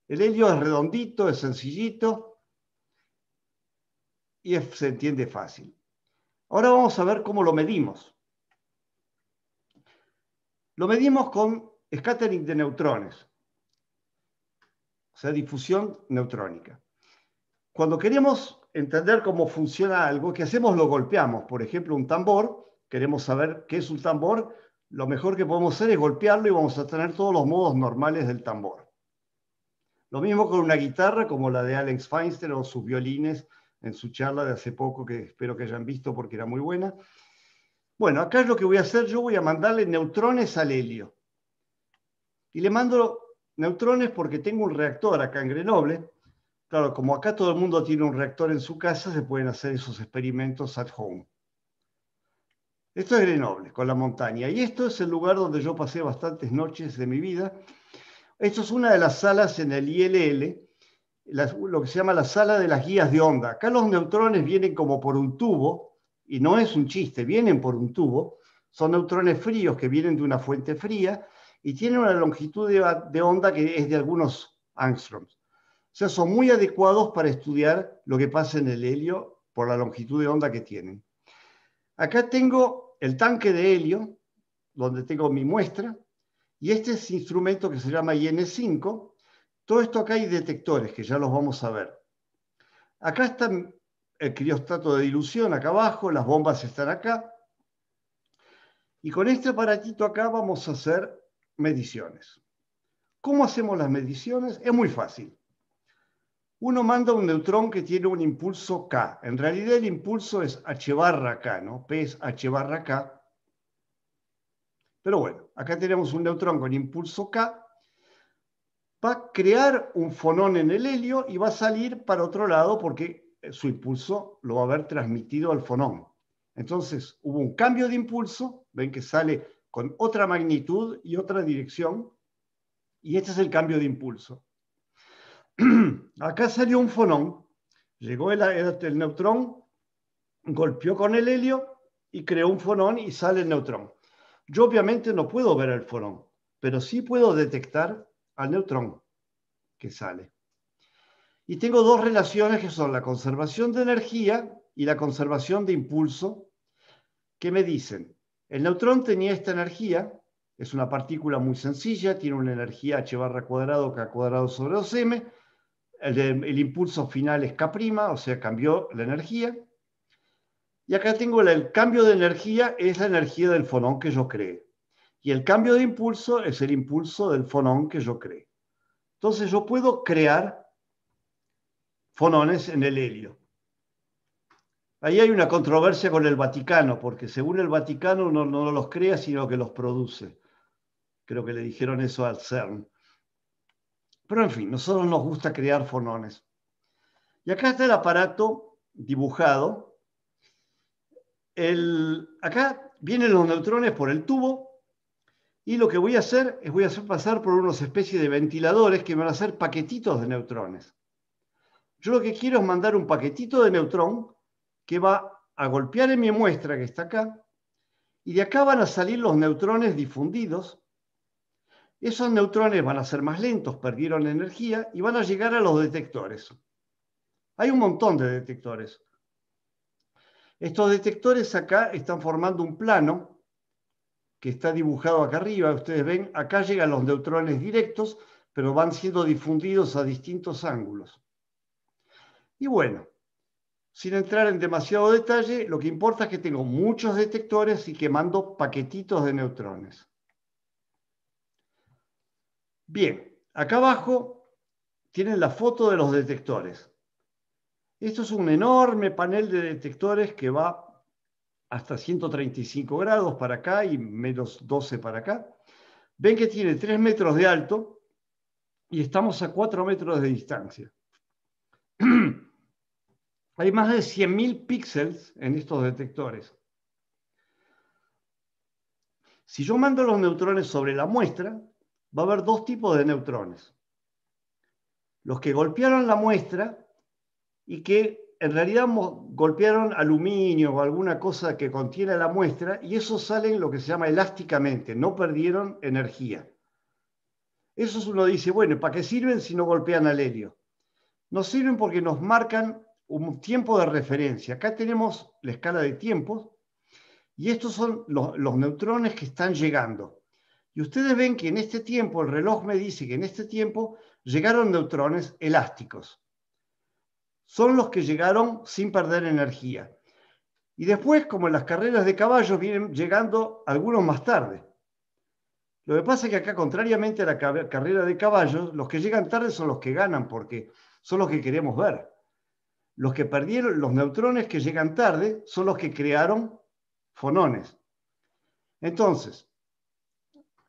El helio es redondito, es sencillito y se entiende fácil. Ahora vamos a ver cómo lo medimos. Lo medimos con scattering de neutrones, o sea, difusión neutrónica. Cuando queremos entender cómo funciona algo, ¿qué hacemos? Lo golpeamos. Por ejemplo, un tambor, queremos saber qué es un tambor, lo mejor que podemos hacer es golpearlo y vamos a tener todos los modos normales del tambor. Lo mismo con una guitarra como la de Alex Feinstein o sus violines en su charla de hace poco, que espero que hayan visto porque era muy buena. Bueno, acá es lo que voy a hacer, yo voy a mandarle neutrones al helio. Y le mando neutrones porque tengo un reactor acá en Grenoble. Claro, como acá todo el mundo tiene un reactor en su casa, se pueden hacer esos experimentos at home. Esto es Grenoble, con la montaña. Y esto es el lugar donde yo pasé bastantes noches de mi vida. Esto es una de las salas en el ILL, lo que se llama la sala de las guías de onda. Acá los neutrones vienen como por un tubo, y no es un chiste, vienen por un tubo. Son neutrones fríos que vienen de una fuente fría y tienen una longitud de, de onda que es de algunos angstroms. O sea, son muy adecuados para estudiar lo que pasa en el helio por la longitud de onda que tienen. Acá tengo el tanque de helio, donde tengo mi muestra, y este es instrumento que se llama IN5. Todo esto acá hay detectores, que ya los vamos a ver. Acá está el criostato de dilución, acá abajo, las bombas están acá. Y con este aparatito acá vamos a hacer mediciones. ¿Cómo hacemos las mediciones? Es muy fácil uno manda un neutrón que tiene un impulso K. En realidad el impulso es H barra K, ¿no? P es H barra K. Pero bueno, acá tenemos un neutrón con impulso K. Va a crear un fonón en el helio y va a salir para otro lado porque su impulso lo va a haber transmitido al fonón. Entonces hubo un cambio de impulso, ven que sale con otra magnitud y otra dirección, y este es el cambio de impulso. [CLEARS THROAT] acá salió un fonón, llegó el, neutrón, golpeó con el helio y creó un fonón y sale el neutrón. Yo obviamente no puedo ver el fonón, pero sí puedo detectar al neutrón que sale. Y tengo dos relaciones que son la conservación de energía y la conservación de impulso, que me dicen, el neutrón tenía esta energía, es una partícula muy sencilla, tiene una energía h barra cuadrado k cuadrado sobre 2m, el, impulso final es K', o sea, cambió la energía. Y acá tengo el, cambio de energía, es la energía del fonón que yo creo. Y el cambio de impulso es el impulso del fonón que yo creo. Entonces yo puedo crear fonones en el helio. Ahí hay una controversia con el Vaticano, porque según el Vaticano no, no los crea, sino que los produce. Creo que le dijeron eso al CERN. Pero en fin, nosotros nos gusta crear fonones. Y acá está el aparato dibujado. El, acá vienen los neutrones por el tubo y lo que voy a hacer es voy a hacer pasar por unos especies de ventiladores que van a hacer paquetitos de neutrones. Yo lo que quiero es mandar un paquetito de neutrón que va a golpear en mi muestra que está acá y de acá van a salir los neutrones difundidos esos neutrones van a ser más lentos, perdieron energía y van a llegar a los detectores. Hay un montón de detectores. Estos detectores acá están formando un plano que está dibujado acá arriba. Ustedes ven, acá llegan los neutrones directos, pero van siendo difundidos a distintos ángulos. Y bueno, sin entrar en demasiado detalle, lo que importa es que tengo muchos detectores y que mando paquetitos de neutrones. Bien, acá abajo tienen la foto de los detectores. Esto es un enorme panel de detectores que va hasta 135 grados para acá y menos 12 para acá. Ven que tiene 3 metros de alto y estamos a 4 metros de distancia. [CLEARS THROAT] Hay más de 100.000 píxeles en estos detectores. Si yo mando los neutrones sobre la muestra, va a haber dos tipos de neutrones. Los que golpearon la muestra y que en realidad golpearon aluminio o alguna cosa que contiene la muestra y eso salen lo que se llama elásticamente, no perdieron energía. Eso uno dice, bueno, ¿para qué sirven si no golpean al helio? Nos sirven porque nos marcan un tiempo de referencia. Acá tenemos la escala de tiempos y estos son los neutrones que están llegando. Y ustedes ven que en este tiempo, el reloj me dice que en este tiempo llegaron neutrones elásticos. Son los que llegaron sin perder energía. Y después, como en las carreras de caballos, vienen llegando algunos más tarde. Lo que pasa es que acá, contrariamente a la carrera de caballos, los que llegan tarde son los que ganan, porque son los que queremos ver. Los que perdieron, los neutrones que llegan tarde, son los que crearon fonones. Entonces,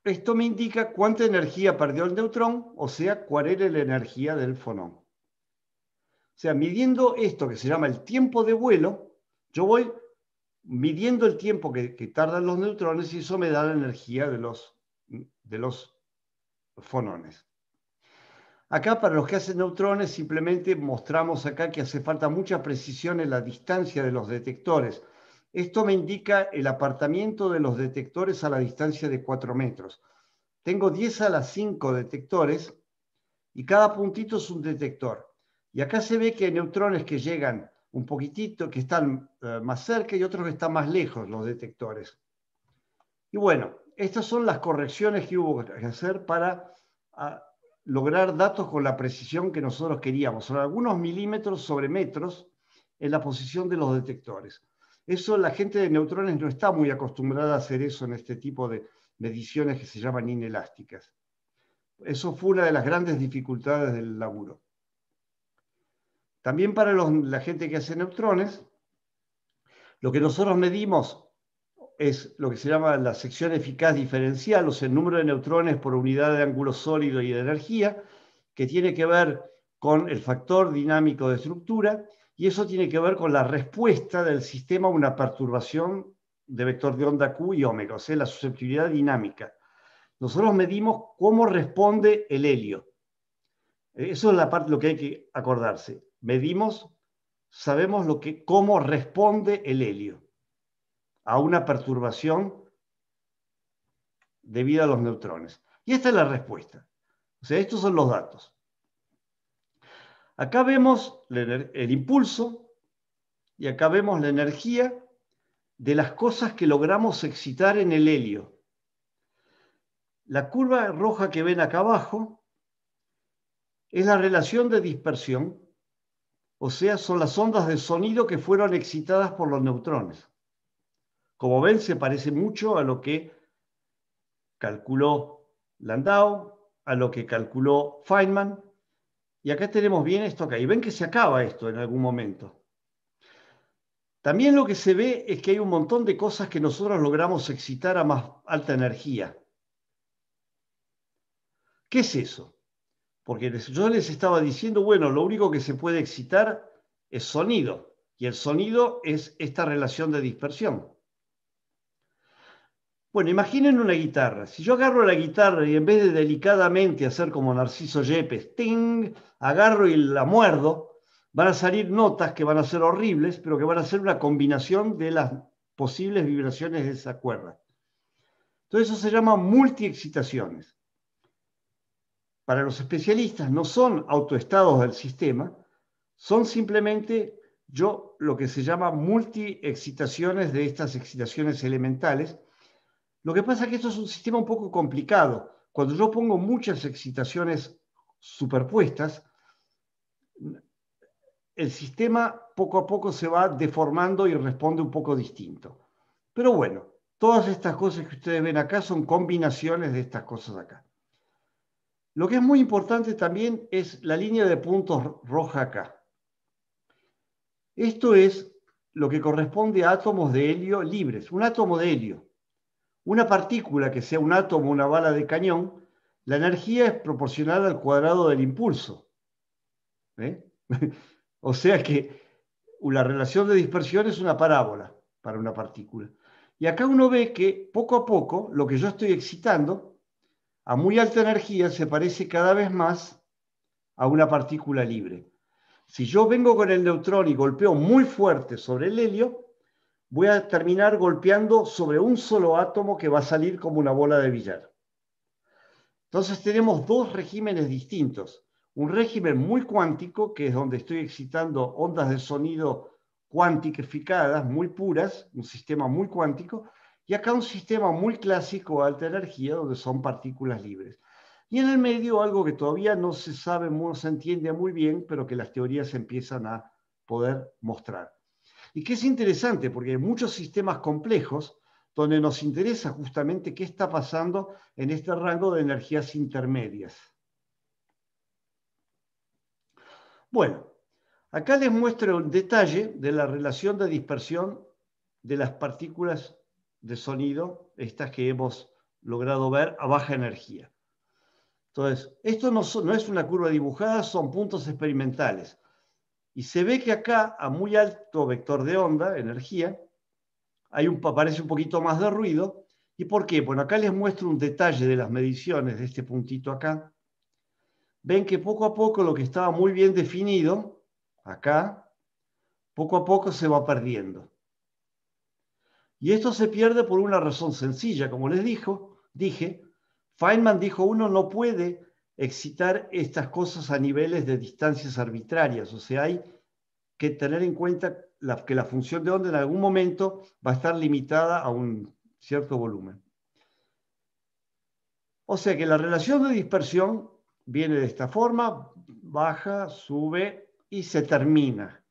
esto me indica cuánta energía perdió el neutrón, o sea, cuál era la energía del fonón. O sea, midiendo esto que se llama el tiempo de vuelo, yo voy midiendo el tiempo que, tardan los neutrones y eso me da la energía de los fonones. Acá, para los que hacen neutrones, simplemente mostramos acá que hace falta mucha precisión en la distancia de los detectores esto me indica el apartamiento de los detectores a la distancia de 4 metros. Tengo 10 a las 5 detectores y cada puntito es un detector. Y acá se ve que hay neutrones que llegan un poquitito, que están eh, más cerca y otros que están más lejos los detectores. Y bueno, estas son las correcciones que hubo que hacer para ah, lograr datos con la precisión que nosotros queríamos, son algunos milímetros sobre metros en la posición de los detectores. Eso la gente de neutrones no está muy acostumbrada a hacer eso en este tipo de mediciones que se llaman inelásticas. Eso fue una de las grandes dificultades del laburo. También para la gente que hace neutrones, lo que nosotros medimos es lo que se llama la sección eficaz diferencial, o sea, el número de neutrones por unidad de ángulo sólido y de energía, que tiene que ver con el factor dinámico de estructura, y eso tiene que ver con la respuesta del sistema a una perturbación de vector de onda Q y omega, o sea, la susceptibilidad dinámica. Nosotros medimos cómo responde el helio. Eso es la parte lo que hay que acordarse. Medimos, sabemos lo que, cómo responde el helio a una perturbación debida a los neutrones. Y esta es la respuesta. O sea, estos son los datos. Acá vemos el, impulso y acá vemos la energía de las cosas que logramos excitar en el helio. La curva roja que ven acá abajo es la relación de dispersión, o sea, son las ondas de sonido que fueron excitadas por los neutrones. Como ven, se parece mucho a lo que calculó Landau, a lo que calculó Feynman, y acá tenemos bien esto acá. Y ven que se acaba esto en algún momento. También lo que se ve es que hay un montón de cosas que nosotros logramos excitar a más alta energía. ¿Qué es eso? Porque yo les estaba diciendo, bueno, lo único que se puede excitar es sonido. Y el sonido es esta relación de dispersión. Bueno, imaginen una guitarra. Si yo agarro la guitarra y en vez de delicadamente hacer como Narciso Yepes, ting, agarro y la muerdo, van a salir notas que van a ser horribles, pero que van a ser una combinación de las posibles vibraciones de esa cuerda. Entonces eso se llama multiexcitaciones. Para los especialistas no son autoestados del sistema, son simplemente yo lo que se llama multiexcitaciones de estas excitaciones elementales lo que pasa es que esto es un sistema un poco complicado. Cuando yo pongo muchas excitaciones superpuestas, el sistema poco a poco se va deformando y responde un poco distinto. Pero bueno, todas estas cosas que ustedes ven acá son combinaciones de estas cosas acá. Lo que es muy importante también es la línea de puntos roja acá. Esto es lo que corresponde a átomos de helio libres. Un átomo de helio una partícula que sea un átomo o una bala de cañón, la energía es proporcional al cuadrado del impulso. ¿eh? [LAUGHS] o sea que la relación de dispersión es una parábola para una partícula. Y acá uno ve que poco a poco lo que yo estoy excitando a muy alta energía se parece cada vez más a una partícula libre. Si yo vengo con el neutrón y golpeo muy fuerte sobre el helio, voy a terminar golpeando sobre un solo átomo que va a salir como una bola de billar. Entonces tenemos dos regímenes distintos. Un régimen muy cuántico, que es donde estoy excitando ondas de sonido cuantificadas, muy puras, un sistema muy cuántico, y acá un sistema muy clásico de alta energía, donde son partículas libres. Y en el medio algo que todavía no se sabe, no se entiende muy bien, pero que las teorías empiezan a poder mostrar y que es interesante porque hay muchos sistemas complejos donde nos interesa justamente qué está pasando en este rango de energías intermedias. Bueno, acá les muestro un detalle de la relación de dispersión de las partículas de sonido, estas que hemos logrado ver a baja energía. Entonces, esto no es una curva dibujada, son puntos experimentales. Y se ve que acá, a muy alto vector de onda, energía, hay un, aparece un poquito más de ruido. ¿Y por qué? Bueno, acá les muestro un detalle de las mediciones de este puntito acá. Ven que poco a poco lo que estaba muy bien definido, acá, poco a poco se va perdiendo. Y esto se pierde por una razón sencilla, como les dijo, dije, Feynman dijo, uno no puede excitar estas cosas a niveles de distancias arbitrarias. O sea, hay que tener en cuenta que la función de onda en algún momento va a estar limitada a un cierto volumen. O sea que la relación de dispersión viene de esta forma, baja, sube y se termina.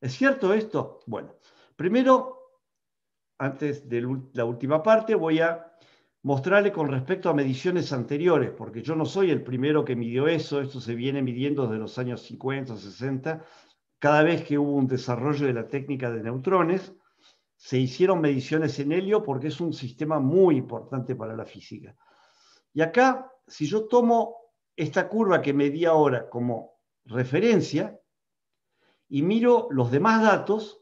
¿Es cierto esto? Bueno, primero, antes de la última parte, voy a mostrarle con respecto a mediciones anteriores, porque yo no soy el primero que midió eso, esto se viene midiendo desde los años 50, 60, cada vez que hubo un desarrollo de la técnica de neutrones, se hicieron mediciones en helio porque es un sistema muy importante para la física. Y acá, si yo tomo esta curva que medí ahora como referencia y miro los demás datos,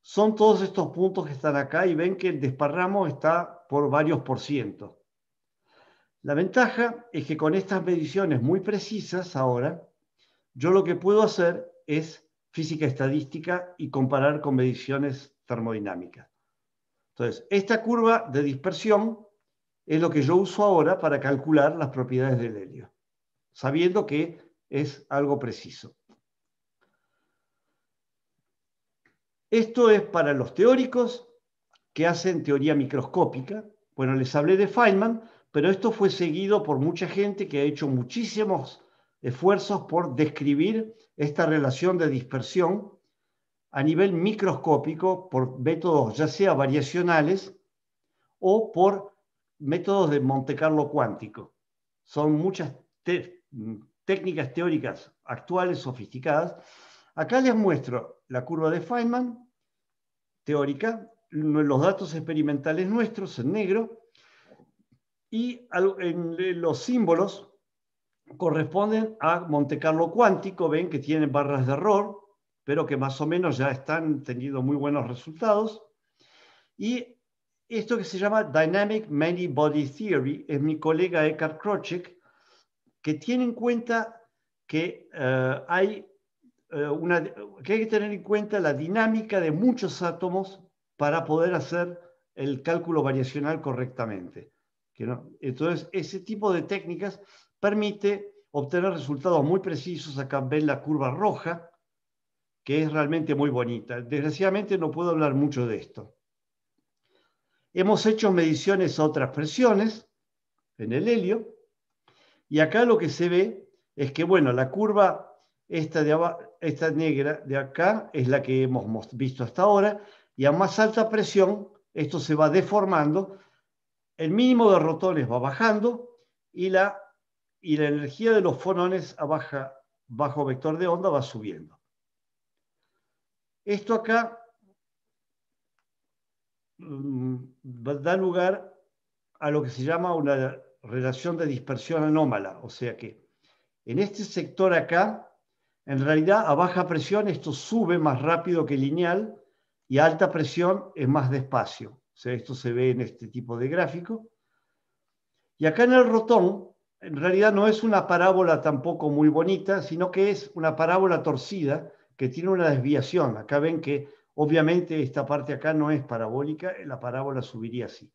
son todos estos puntos que están acá y ven que el desparramo está por varios por ciento. La ventaja es que con estas mediciones muy precisas ahora, yo lo que puedo hacer es física estadística y comparar con mediciones termodinámicas. Entonces, esta curva de dispersión es lo que yo uso ahora para calcular las propiedades del helio, sabiendo que es algo preciso. Esto es para los teóricos que hacen teoría microscópica. Bueno, les hablé de Feynman, pero esto fue seguido por mucha gente que ha hecho muchísimos esfuerzos por describir esta relación de dispersión a nivel microscópico por métodos ya sea variacionales o por métodos de Monte Carlo cuántico. Son muchas mm, técnicas teóricas actuales sofisticadas. Acá les muestro la curva de Feynman, teórica, los datos experimentales nuestros en negro y eh, los símbolos corresponden a Monte Carlo cuántico, ven que tienen barras de error, pero que más o menos ya están teniendo muy buenos resultados. Y esto que se llama Dynamic Many Body Theory es mi colega Eckhart Krochek, que tiene en cuenta eh, eh, que hay que tener en cuenta la dinámica de muchos átomos para poder hacer el cálculo variacional correctamente. Entonces, ese tipo de técnicas permite obtener resultados muy precisos. Acá ven la curva roja, que es realmente muy bonita. Desgraciadamente no puedo hablar mucho de esto. Hemos hecho mediciones a otras presiones en el helio, y acá lo que se ve es que, bueno, la curva esta, de esta negra de acá es la que hemos visto hasta ahora, y a más alta presión esto se va deformando, el mínimo de rotones va bajando y la, y la energía de los fonones a bajo vector de onda va subiendo. Esto acá mm, da lugar a lo que se llama una relación de dispersión anómala, o sea que en este sector acá, en realidad a baja presión esto sube más rápido que lineal, y alta presión es más despacio. esto se ve en este tipo de gráfico. Y acá en el rotón, en realidad no es una parábola tampoco muy bonita, sino que es una parábola torcida que tiene una desviación. Acá ven que obviamente esta parte acá no es parabólica, la parábola subiría así.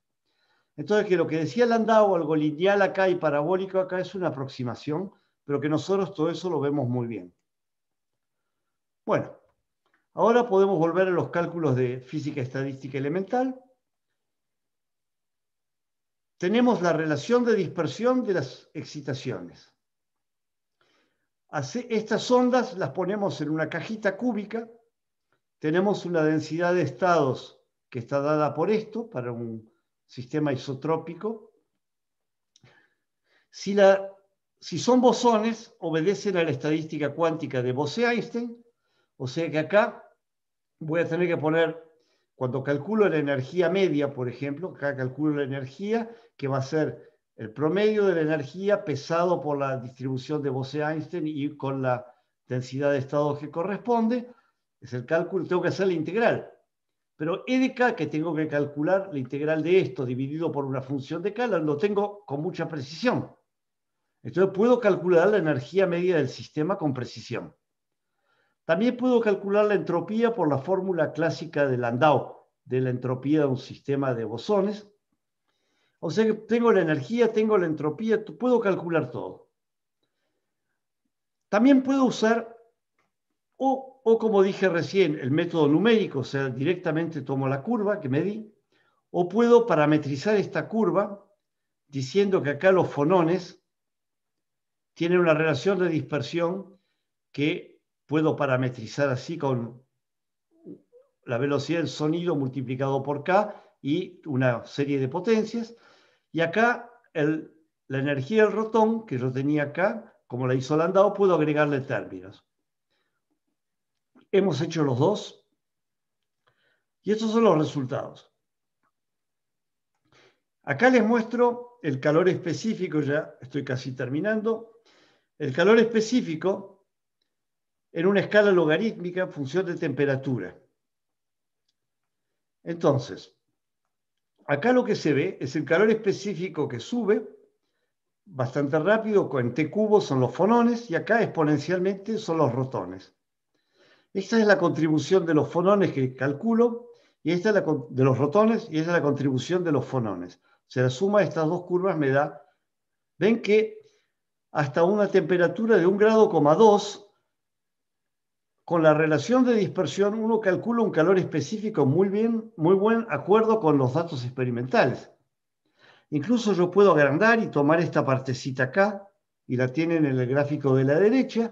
Entonces, que lo que decía Landau, algo lineal acá y parabólico acá es una aproximación, pero que nosotros todo eso lo vemos muy bien. Bueno, Ahora podemos volver a los cálculos de física estadística elemental. Tenemos la relación de dispersión de las excitaciones. estas ondas las ponemos en una cajita cúbica. Tenemos una densidad de estados que está dada por esto, para un sistema isotrópico. Si, la, si son bosones, obedecen a la estadística cuántica de Bose-Einstein, o sea que acá voy a tener que poner, cuando calculo la energía media, por ejemplo, acá calculo la energía que va a ser el promedio de la energía pesado por la distribución de Bose-Einstein y con la densidad de estado que corresponde, es el cálculo, tengo que hacer la integral. Pero edica que tengo que calcular la integral de esto dividido por una función de K, lo tengo con mucha precisión. Entonces puedo calcular la energía media del sistema con precisión. También puedo calcular la entropía por la fórmula clásica de Landau, de la entropía de un sistema de bosones. O sea tengo la energía, tengo la entropía, puedo calcular todo. También puedo usar, o, o como dije recién, el método numérico, o sea, directamente tomo la curva que medí, o puedo parametrizar esta curva diciendo que acá los fonones tienen una relación de dispersión que puedo parametrizar así con la velocidad del sonido multiplicado por K y una serie de potencias. Y acá la energía del rotón que yo tenía acá, como la hizo andado puedo agregarle términos. Hemos hecho los dos. Y estos son los resultados. Acá les muestro el calor específico, ya estoy casi terminando. El calor específico en una escala logarítmica en función de temperatura. Entonces, acá lo que se ve es el calor específico que sube bastante rápido, con T cubo son los fonones y acá exponencialmente son los rotones. Esta es la contribución de los fonones que calculo, y esta es la, de los rotones, y esta es la contribución de los fonones. Se la suma de estas dos curvas me da, ven que hasta una temperatura de 1 grado, 2 con la relación de dispersión uno calcula un calor específico muy bien, muy buen acuerdo con los datos experimentales. Incluso yo puedo agrandar y tomar esta partecita acá, y la tienen en el gráfico de la derecha,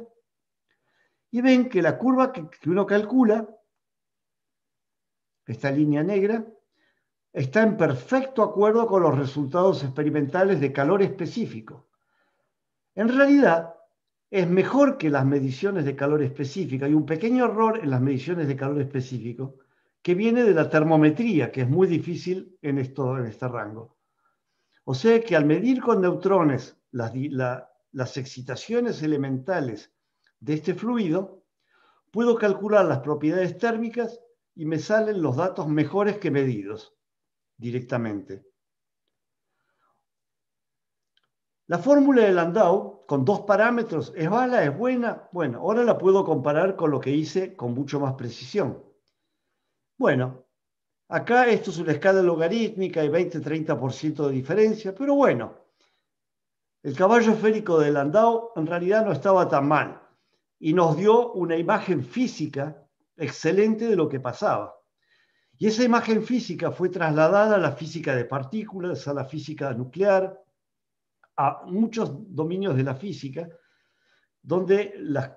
y ven que la curva que, que uno calcula, esta línea negra, está en perfecto acuerdo con los resultados experimentales de calor específico. En realidad, es mejor que las mediciones de calor específica. Hay un pequeño error en las mediciones de calor específico que viene de la termometría, que es muy difícil en, esto, en este rango. O sea que al medir con neutrones las, las excitaciones elementales de este fluido, puedo calcular las propiedades térmicas y me salen los datos mejores que medidos directamente. La fórmula de Landau con dos parámetros, ¿es mala? ¿Es buena? Bueno, ahora la puedo comparar con lo que hice con mucho más precisión. Bueno, acá esto es una escala logarítmica, hay 20-30% de diferencia, pero bueno, el caballo esférico de Landau en realidad no estaba tan mal y nos dio una imagen física excelente de lo que pasaba. Y esa imagen física fue trasladada a la física de partículas, a la física nuclear, a muchos dominios de la física, donde las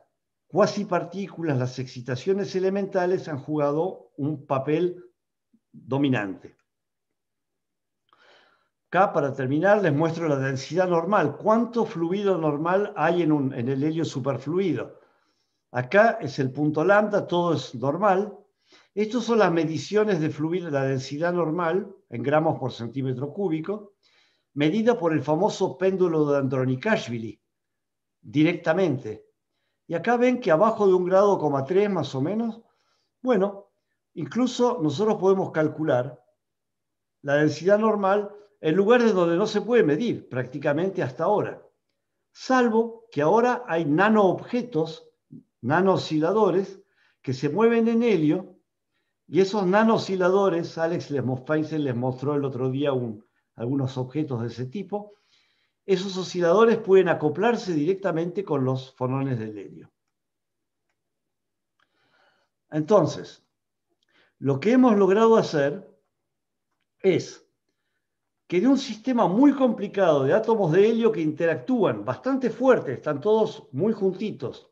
cuasipartículas, las excitaciones elementales han jugado un papel dominante. Acá, para terminar, les muestro la densidad normal. ¿Cuánto fluido normal hay en, el helio superfluido? Acá es el punto lambda, todo es normal. Estas son las mediciones de fluido, la densidad normal en gramos por centímetro cúbico medida por el famoso péndulo de Andronikashvili, directamente. Y acá ven que abajo de un grado, coma 3 más o menos, bueno, incluso nosotros podemos calcular la densidad normal en lugares donde no se puede medir prácticamente hasta ahora. Salvo que ahora hay nanoobjetos, nanoosciladores, que se mueven en helio, y esos nanoosciladores, Alex les mostró el otro día un, algunos objetos de ese tipo, esos osciladores pueden acoplarse directamente con los fonones del helio. Entonces, lo que hemos logrado hacer es que de un sistema muy complicado de átomos de helio que interactúan bastante fuerte, están todos muy juntitos.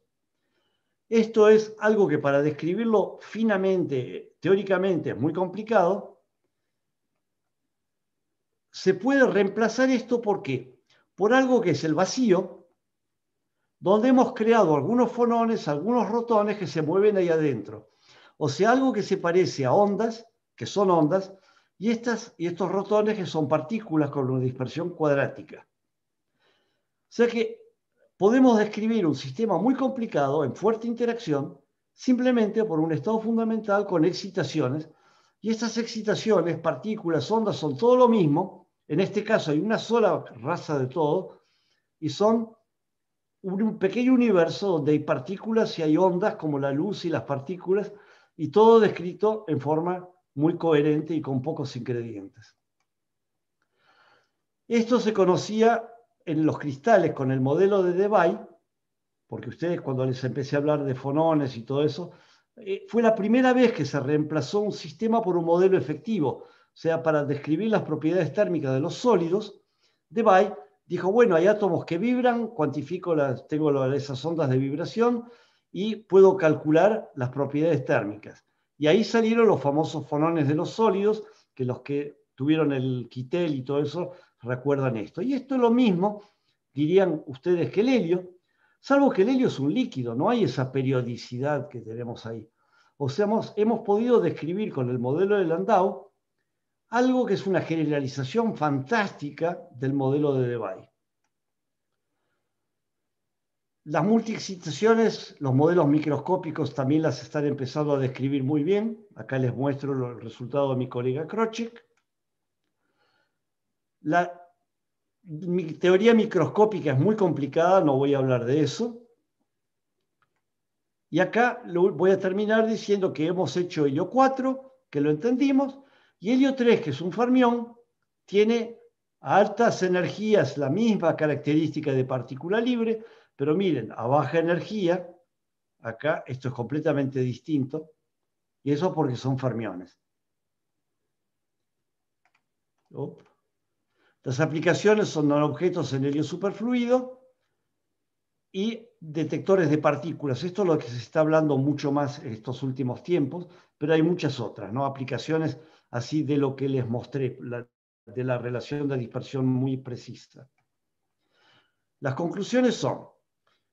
Esto es algo que para describirlo finamente, teóricamente, es muy complicado, se puede reemplazar esto por qué? Por algo que es el vacío, donde hemos creado algunos fonones, algunos rotones que se mueven ahí adentro. O sea, algo que se parece a ondas, que son ondas, y, estas, y estos rotones que son partículas con una dispersión cuadrática. O sea que podemos describir un sistema muy complicado en fuerte interacción simplemente por un estado fundamental con excitaciones y estas excitaciones, partículas, ondas son todo lo mismo, en este caso hay una sola raza de todo y son un pequeño universo donde hay partículas y hay ondas como la luz y las partículas y todo descrito en forma muy coherente y con pocos ingredientes. Esto se conocía en los cristales con el modelo de Debye, porque ustedes cuando les empecé a hablar de fonones y todo eso, eh, fue la primera vez que se reemplazó un sistema por un modelo efectivo, sea, para describir las propiedades térmicas de los sólidos, Debye dijo, bueno, hay átomos que vibran, cuantifico las, tengo esas ondas de vibración y puedo calcular las propiedades térmicas. Y ahí salieron los famosos fonones de los sólidos, que los que tuvieron el quitel y todo eso recuerdan esto. Y esto es lo mismo, dirían ustedes, que el helio, salvo que el helio es un líquido, no hay esa periodicidad que tenemos ahí. O sea, hemos, hemos podido describir con el modelo de Landau algo que es una generalización fantástica del modelo de Debye. Las multiexcitaciones, los modelos microscópicos también las están empezando a describir muy bien. Acá les muestro el resultado de mi colega Krochik. La mi teoría microscópica es muy complicada, no voy a hablar de eso. Y acá voy a terminar diciendo que hemos hecho ello cuatro, que lo entendimos, y helio 3, que es un fermión, tiene altas energías la misma característica de partícula libre, pero miren, a baja energía, acá esto es completamente distinto, y eso porque son fermiones. Las aplicaciones son objetos en helio superfluido y detectores de partículas. Esto es lo que se está hablando mucho más en estos últimos tiempos, pero hay muchas otras, ¿no? Aplicaciones así de lo que les mostré, de la relación de dispersión muy precisa. Las conclusiones son,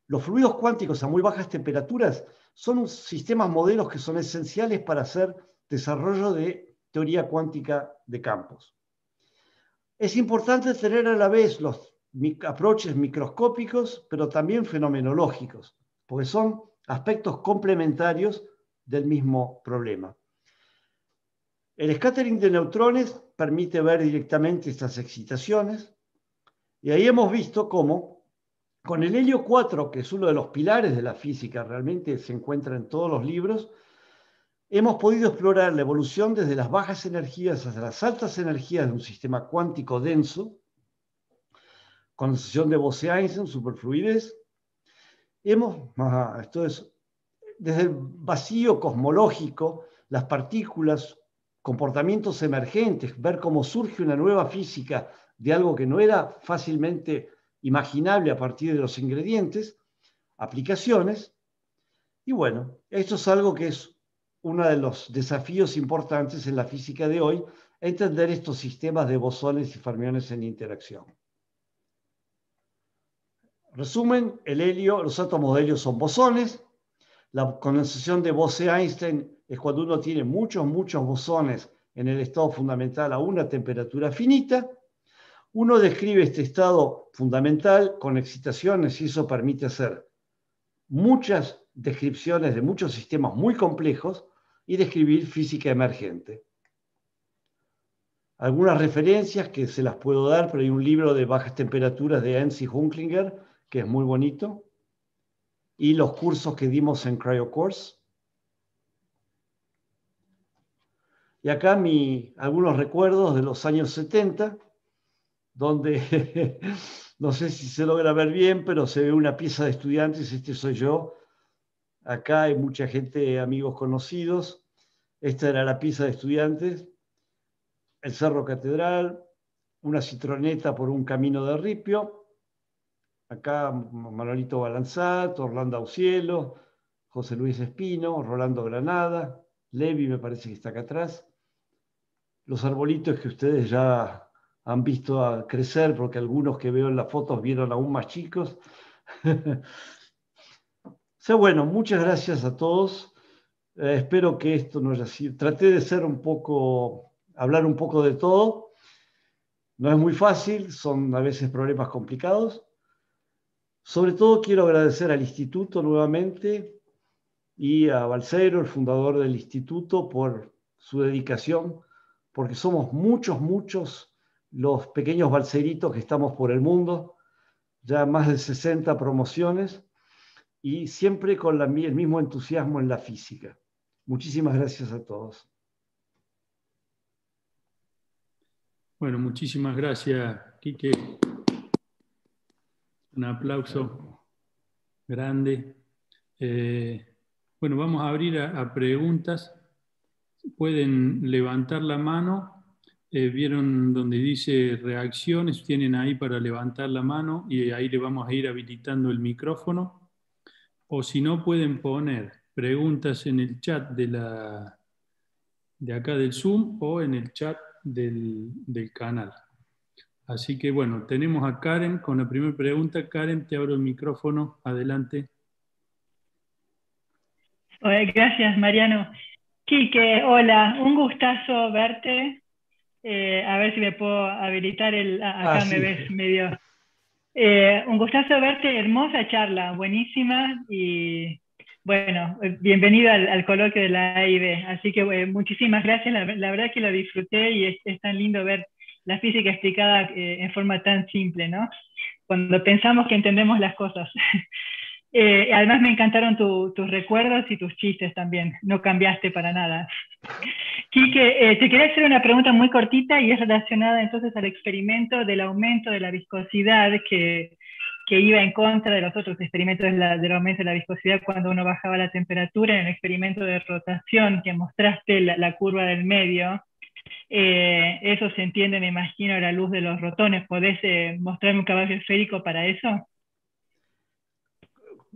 los fluidos cuánticos a muy bajas temperaturas son sistemas modelos que son esenciales para hacer desarrollo de teoría cuántica de campos. Es importante tener a la vez los aproches microscópicos, pero también fenomenológicos, porque son aspectos complementarios del mismo problema. El scattering de neutrones permite ver directamente estas excitaciones. Y ahí hemos visto cómo con el helio 4, que es uno de los pilares de la física, realmente se encuentra en todos los libros, hemos podido explorar la evolución desde las bajas energías hasta las altas energías de un sistema cuántico denso, con la de Bose-Einstein, superfluidez. Hemos, esto es, desde el vacío cosmológico, las partículas comportamientos emergentes, ver cómo surge una nueva física de algo que no era fácilmente imaginable a partir de los ingredientes, aplicaciones. Y bueno, esto es algo que es uno de los desafíos importantes en la física de hoy, entender estos sistemas de bosones y fermiones en interacción. Resumen, el helio, los átomos de helio son bosones, la condensación de Bose-Einstein es cuando uno tiene muchos, muchos bosones en el estado fundamental a una temperatura finita. Uno describe este estado fundamental con excitaciones y eso permite hacer muchas descripciones de muchos sistemas muy complejos y describir física emergente. Algunas referencias que se las puedo dar, pero hay un libro de bajas temperaturas de Enzi Hunklinger, que es muy bonito, y los cursos que dimos en CryoCourse. Y acá mi, algunos recuerdos de los años 70, donde [LAUGHS] no sé si se logra ver bien, pero se ve una pieza de estudiantes, este soy yo. Acá hay mucha gente, amigos conocidos. Esta era la pieza de estudiantes. El Cerro Catedral, una citroneta por un camino de ripio. Acá Manolito Balanzato, Orlando Aucielo, José Luis Espino, Rolando Granada, Levi me parece que está acá atrás los arbolitos que ustedes ya han visto crecer, porque algunos que veo en las fotos vieron aún más chicos. [LAUGHS] sea, bueno, muchas gracias a todos. Eh, espero que esto no haya sido. Traté de ser un poco, hablar un poco de todo. No es muy fácil, son a veces problemas complicados. Sobre todo quiero agradecer al instituto nuevamente y a Balseiro, el fundador del instituto, por su dedicación porque somos muchos, muchos los pequeños balseritos que estamos por el mundo, ya más de 60 promociones y siempre con el mismo entusiasmo en la física. Muchísimas gracias a todos. Bueno, muchísimas gracias, Quique. Un aplauso grande. Eh, bueno, vamos a abrir a preguntas pueden levantar la mano. Eh, Vieron donde dice reacciones, tienen ahí para levantar la mano y ahí le vamos a ir habilitando el micrófono. O si no, pueden poner preguntas en el chat de, la, de acá del Zoom o en el chat del, del canal. Así que bueno, tenemos a Karen con la primera pregunta. Karen, te abro el micrófono. Adelante. gracias, Mariano. Quique, hola, un gustazo verte. Eh, a ver si me puedo habilitar el. Acá ah, me ves medio. Eh, un gustazo verte, hermosa charla, buenísima y bueno, bienvenido al, al coloquio de la AIB. Así que eh, muchísimas gracias, la, verdad que lo disfruté y es, es tan lindo ver la física explicada en forma tan simple, ¿no? Cuando pensamos que entendemos las cosas. [LAUGHS] Eh, además me encantaron tus recuerdos y tus chistes también, no cambiaste para nada. [LAUGHS] Quique, eh, te quería hacer una pregunta muy cortita y es relacionada entonces al experimento del aumento de la viscosidad que, que iba en contra de los otros experimentos del aumento de la viscosidad cuando uno bajaba la temperatura en el experimento de rotación que mostraste la, curva del medio. Eh, eso se entiende, me imagino, a la luz de los rotones. ¿Podés mostrarme un caballo esférico para eso?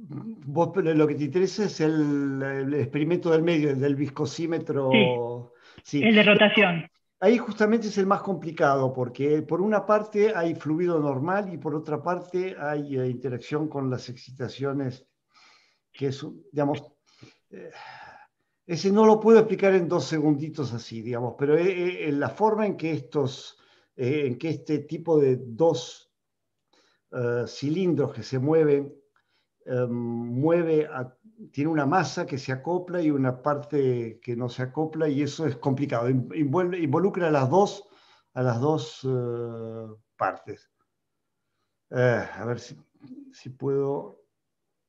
vos lo que te interesa es el, experimento del medio, el del viscosímetro. Sí, El de rotación. Ahí justamente es el más complicado porque por una parte hay fluido normal y por otra parte hay eh, interacción con las excitaciones, que es, digamos, eh, ese no lo puedo explicar en dos segunditos así, digamos, pero eh, en la forma en que estos, en que este tipo de dos cilindros que se mueven Em, mueve, tiene una masa que se acopla y una parte que no se acopla y eso es complicado. involucra a las dos, a las dos eh, partes. Eh, a ver si, puedo,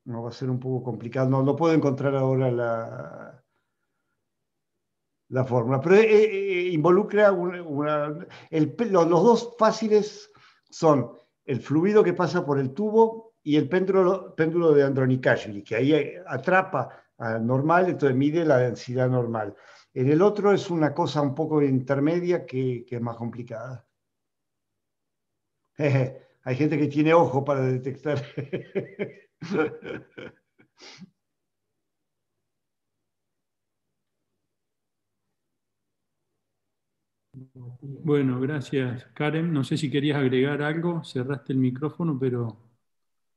no va a ser un poco complicado, no, no puedo encontrar ahora la, la fórmula, pero eh, involucra una, el, los dos fáciles son el fluido que pasa por el tubo y el péndulo, péndulo de Andronikashvili, que ahí eh, atrapa al normal, entonces mide la densidad normal. En el otro es una cosa un poco intermedia que, que es más complicada. [LAUGHS] Hay gente que tiene ojo para detectar. [LAUGHS] Bueno, gracias Karen. No sé si querías agregar algo, cerraste el micrófono, pero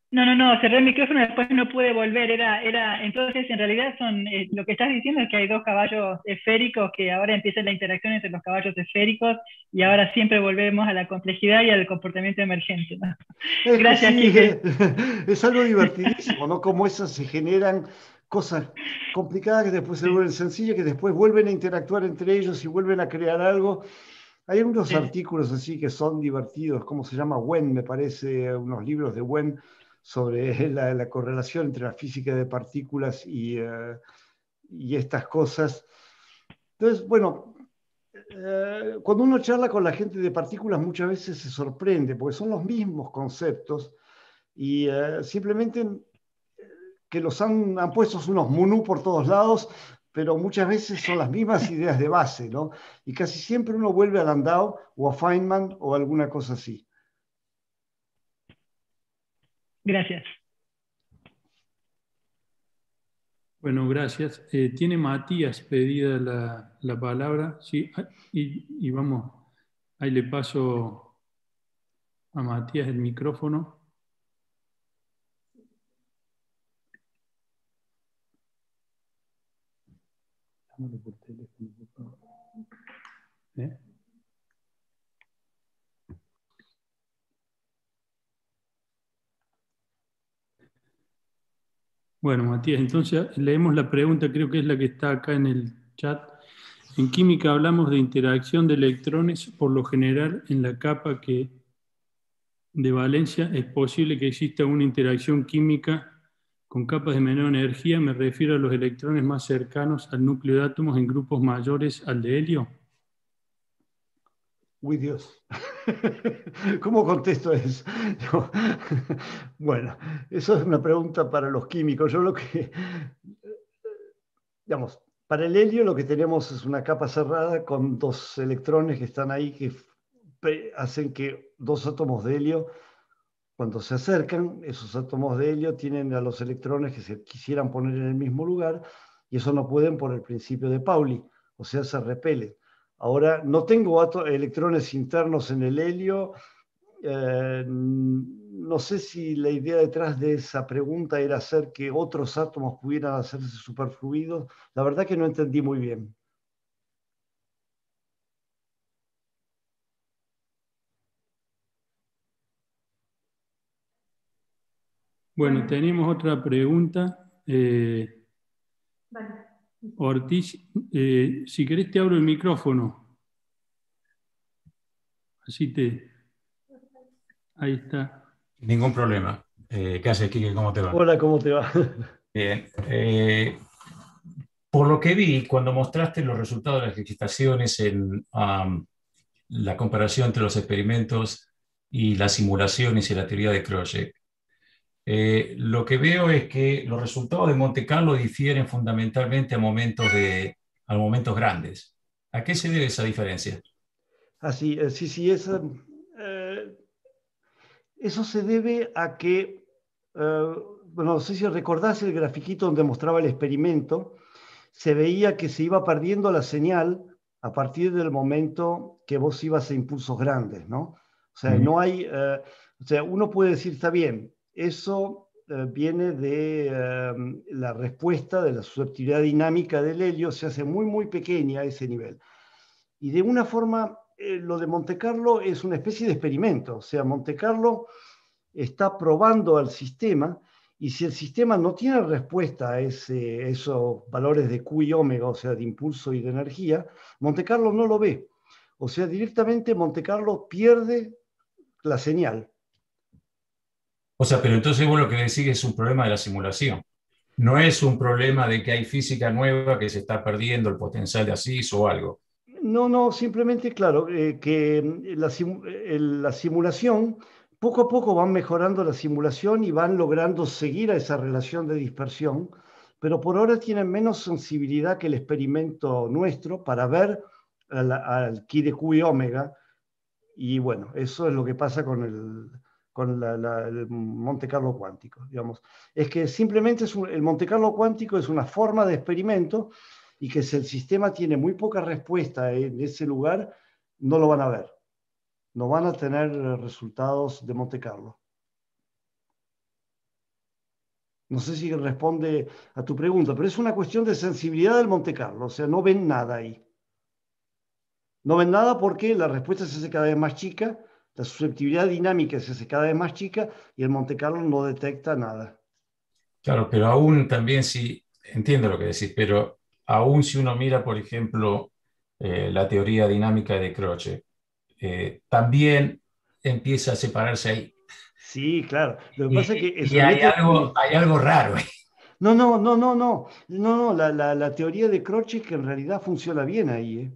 no, no, no, cerré el micrófono y después no pude volver. Era, era, entonces, en realidad son eh, lo que estás diciendo es que hay dos caballos esféricos que ahora empieza la interacción entre los caballos esféricos y ahora siempre volvemos a la complejidad y al comportamiento emergente. Gracias, sí, Es algo divertidísimo, ¿no? como esas se generan cosas complicadas que después se vuelven sencillas, que después vuelven a interactuar entre ellos y vuelven a crear algo. Hay unos artículos así que son divertidos, como se llama Wen, me parece, unos libros de Wen sobre [LAUGHS] la, correlación entre la física de partículas y, eh, estas cosas. Entonces, bueno, eh, cuando uno charla con la gente de partículas muchas veces se sorprende, porque son los mismos conceptos y eh, simplemente que los han, han puesto unos munú por todos lados, pero muchas veces son las mismas ideas de base, ¿no? Y casi siempre uno vuelve a Landau o a Feynman o alguna cosa así. Gracias. Bueno, gracias. Eh, tiene Matías pedida la, palabra, sí, ah, y, vamos, ahí le paso a Matías el micrófono. por teléfono. Bueno, Matías, entonces leemos la pregunta, creo que es la que está acá en el chat. En química hablamos de interacción de electrones, por lo general en la capa que de valencia es posible que exista una interacción química con capas de menor energía, me refiero a los electrones más cercanos al núcleo de átomos en grupos mayores al de helio. Uy, Dios. [LAUGHS] ¿Cómo contesto eso? [LAUGHS] bueno, eso es una pregunta para los químicos. Yo lo que, digamos, para el helio lo que tenemos es una capa cerrada con dos electrones que están ahí que hacen que dos átomos de helio, cuando se acercan, esos átomos de helio tienen a los electrones que se quisieran poner en el mismo lugar y eso no pueden por el principio de Pauli, o sea, se repelen. Ahora, no tengo electrones internos en el helio. Eh, no sé si la idea detrás de esa pregunta era hacer que otros átomos pudieran hacerse superfluidos. La verdad que no entendí muy bien. Bueno, tenemos otra pregunta. Eh, Ortiz, eh, si querés te abro el micrófono. Así te... Ahí está. Ningún problema. Eh, ¿Qué haces, Kike? ¿Cómo te va? Hola, ¿cómo te va? [LAUGHS] Bien. Eh, por lo que vi, cuando mostraste los resultados de las licitaciones en la comparación entre los experimentos y las simulaciones y la teoría de Crowley eh, lo que veo es que los resultados de Monte Carlo difieren fundamentalmente a momentos, de, momentos grandes. ¿A qué se debe esa diferencia? Así, eh, sí, sí, es, eh, eso se debe a que, bueno, no sé si recordás el grafiquito donde mostraba el experimento, se veía que se iba perdiendo la señal a partir del momento que vos ibas a impulsos grandes, ¿no? O sea, no hay, o sea, uno puede decir, está bien, eso eh, viene de em, la respuesta de la susceptibilidad dinámica del helio, se hace muy, muy pequeña a ese nivel. Y de una forma, eh, lo de Monte Carlo es una especie de experimento, o sea, Monte Carlo está probando al sistema y si el sistema no tiene respuesta a esos valores de Q y omega, o sea, de impulso y de energía, Monte Carlo no lo ve. O sea, directamente Monte Carlo pierde la señal. O sea, pero entonces vos lo que decís es un problema de la simulación. No es un problema de que hay física nueva que se está perdiendo el potencial de Asís o algo. No, no, simplemente, claro, eh, que mm, la, simulación, poco a poco van mejorando la simulación y van logrando seguir a esa relación de dispersión, pero por ahora tienen menos sensibilidad que el experimento nuestro para ver al, al ki de Q y omega. Y bueno, eso es lo que pasa con el, con el Monte Carlo cuántico, digamos. Es que simplemente el Monte Carlo cuántico es una forma de experimento y que si el sistema tiene muy poca respuesta en ese lugar, no lo van a ver. No van a tener resultados de Monte Carlo. No sé si responde a tu pregunta, pero es una cuestión de sensibilidad del Monte Carlo, o sea, no ven nada ahí. No ven nada porque la respuesta se hace cada vez más chica la susceptibilidad dinámica se hace cada vez más chica y el Monte Carlo no detecta nada. Claro, pero aún también si, entiendo lo que decís, pero aún si uno mira, por ejemplo, eh, la teoría dinámica de Croce, eh, también empieza a separarse ahí. Sí, claro. Lo que pasa que este hay, algo, raro No, no, no, no, no. No, no, la, la, teoría de Croce que en realidad funciona bien ahí. ¿eh?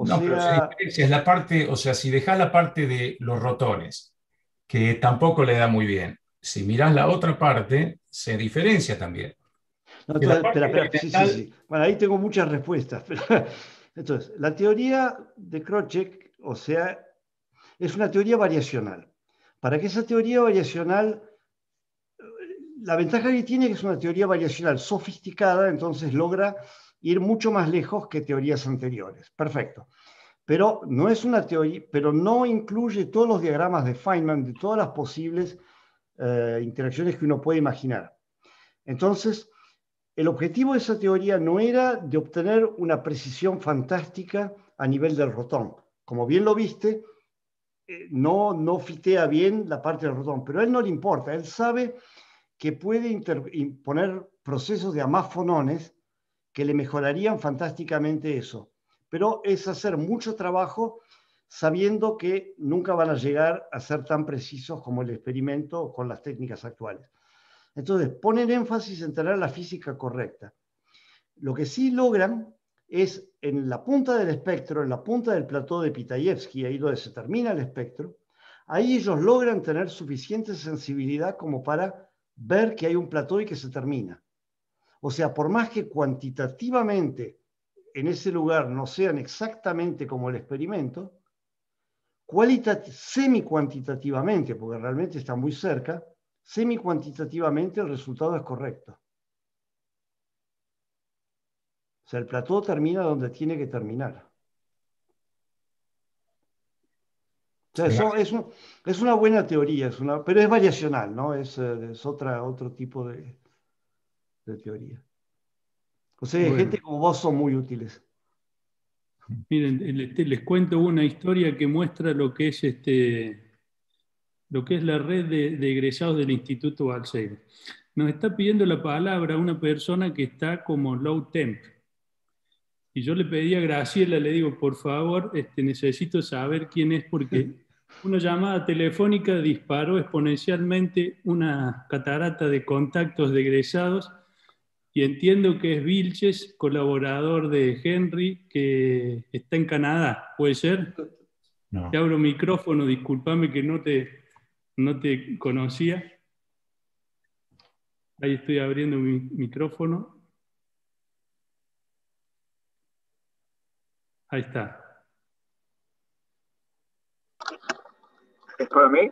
O no, sea... pero es la parte, o sea, si dejas la parte de los rotones, que tampoco le da muy bien, si mirás la otra parte, se diferencia también. No, Bueno, ahí tengo muchas respuestas. [LAUGHS] Entonces, la teoría de Krocek, o sea, es una teoría variacional. Para que esa teoría variacional, eh, la ventaja que tiene es que es una teoría variacional sofisticada, entonces logra ir mucho más lejos que teorías anteriores. Perfecto. Pero no es una teoría, pero no incluye todos los diagramas de Feynman de todas las posibles eh, interacciones que uno puede imaginar. Entonces, el objetivo de esa teoría no era de obtener una precisión fantástica a nivel del rotón. Como bien lo viste, eh, no, no fitea bien la parte del rotón, pero a él no le importa, él sabe que puede imponer procesos de amafonones que le mejorarían fantásticamente eso. Pero es hacer mucho trabajo sabiendo que nunca van a llegar a ser tan precisos como el experimento con las técnicas actuales. Entonces, ponen énfasis en tener la física correcta. Lo que sí logran es en la punta del espectro, en la punta del plató de Pitayevsky, ahí donde se termina el espectro, ahí ellos logran tener suficiente sensibilidad como para ver que hay un plató y que se termina. O sea, por más que cuantitativamente en ese lugar no sean exactamente como el experimento, semi-cuantitativamente, porque realmente está muy cerca, semi-cuantitativamente el resultado es correcto. O sea, el plató termina donde tiene que terminar. O sea, eso es, una buena teoría, es una, pero es variacional, ¿no? Es, eh, otra, otro tipo de, de teoría. O gente como vos son muy útiles. [LAUGHS] Miren, este, les, cuento una historia que muestra lo que es este lo que es la red de, egresados del Instituto Alzheimer. Nos está pidiendo la palabra una persona que está como low temp. Y yo le pedí a Graciela, le digo, por favor, este, necesito saber quién es porque [LAUGHS] una llamada telefónica disparó exponencialmente una catarata de contactos de egresados y entiendo que es Vilches, colaborador de Henry, que está en Canadá, ¿puede ser? No. Te abro micrófono, discúlpame que no te, no te conocía. Ahí estoy abriendo mi micrófono. Ahí está. ¿Es para mí?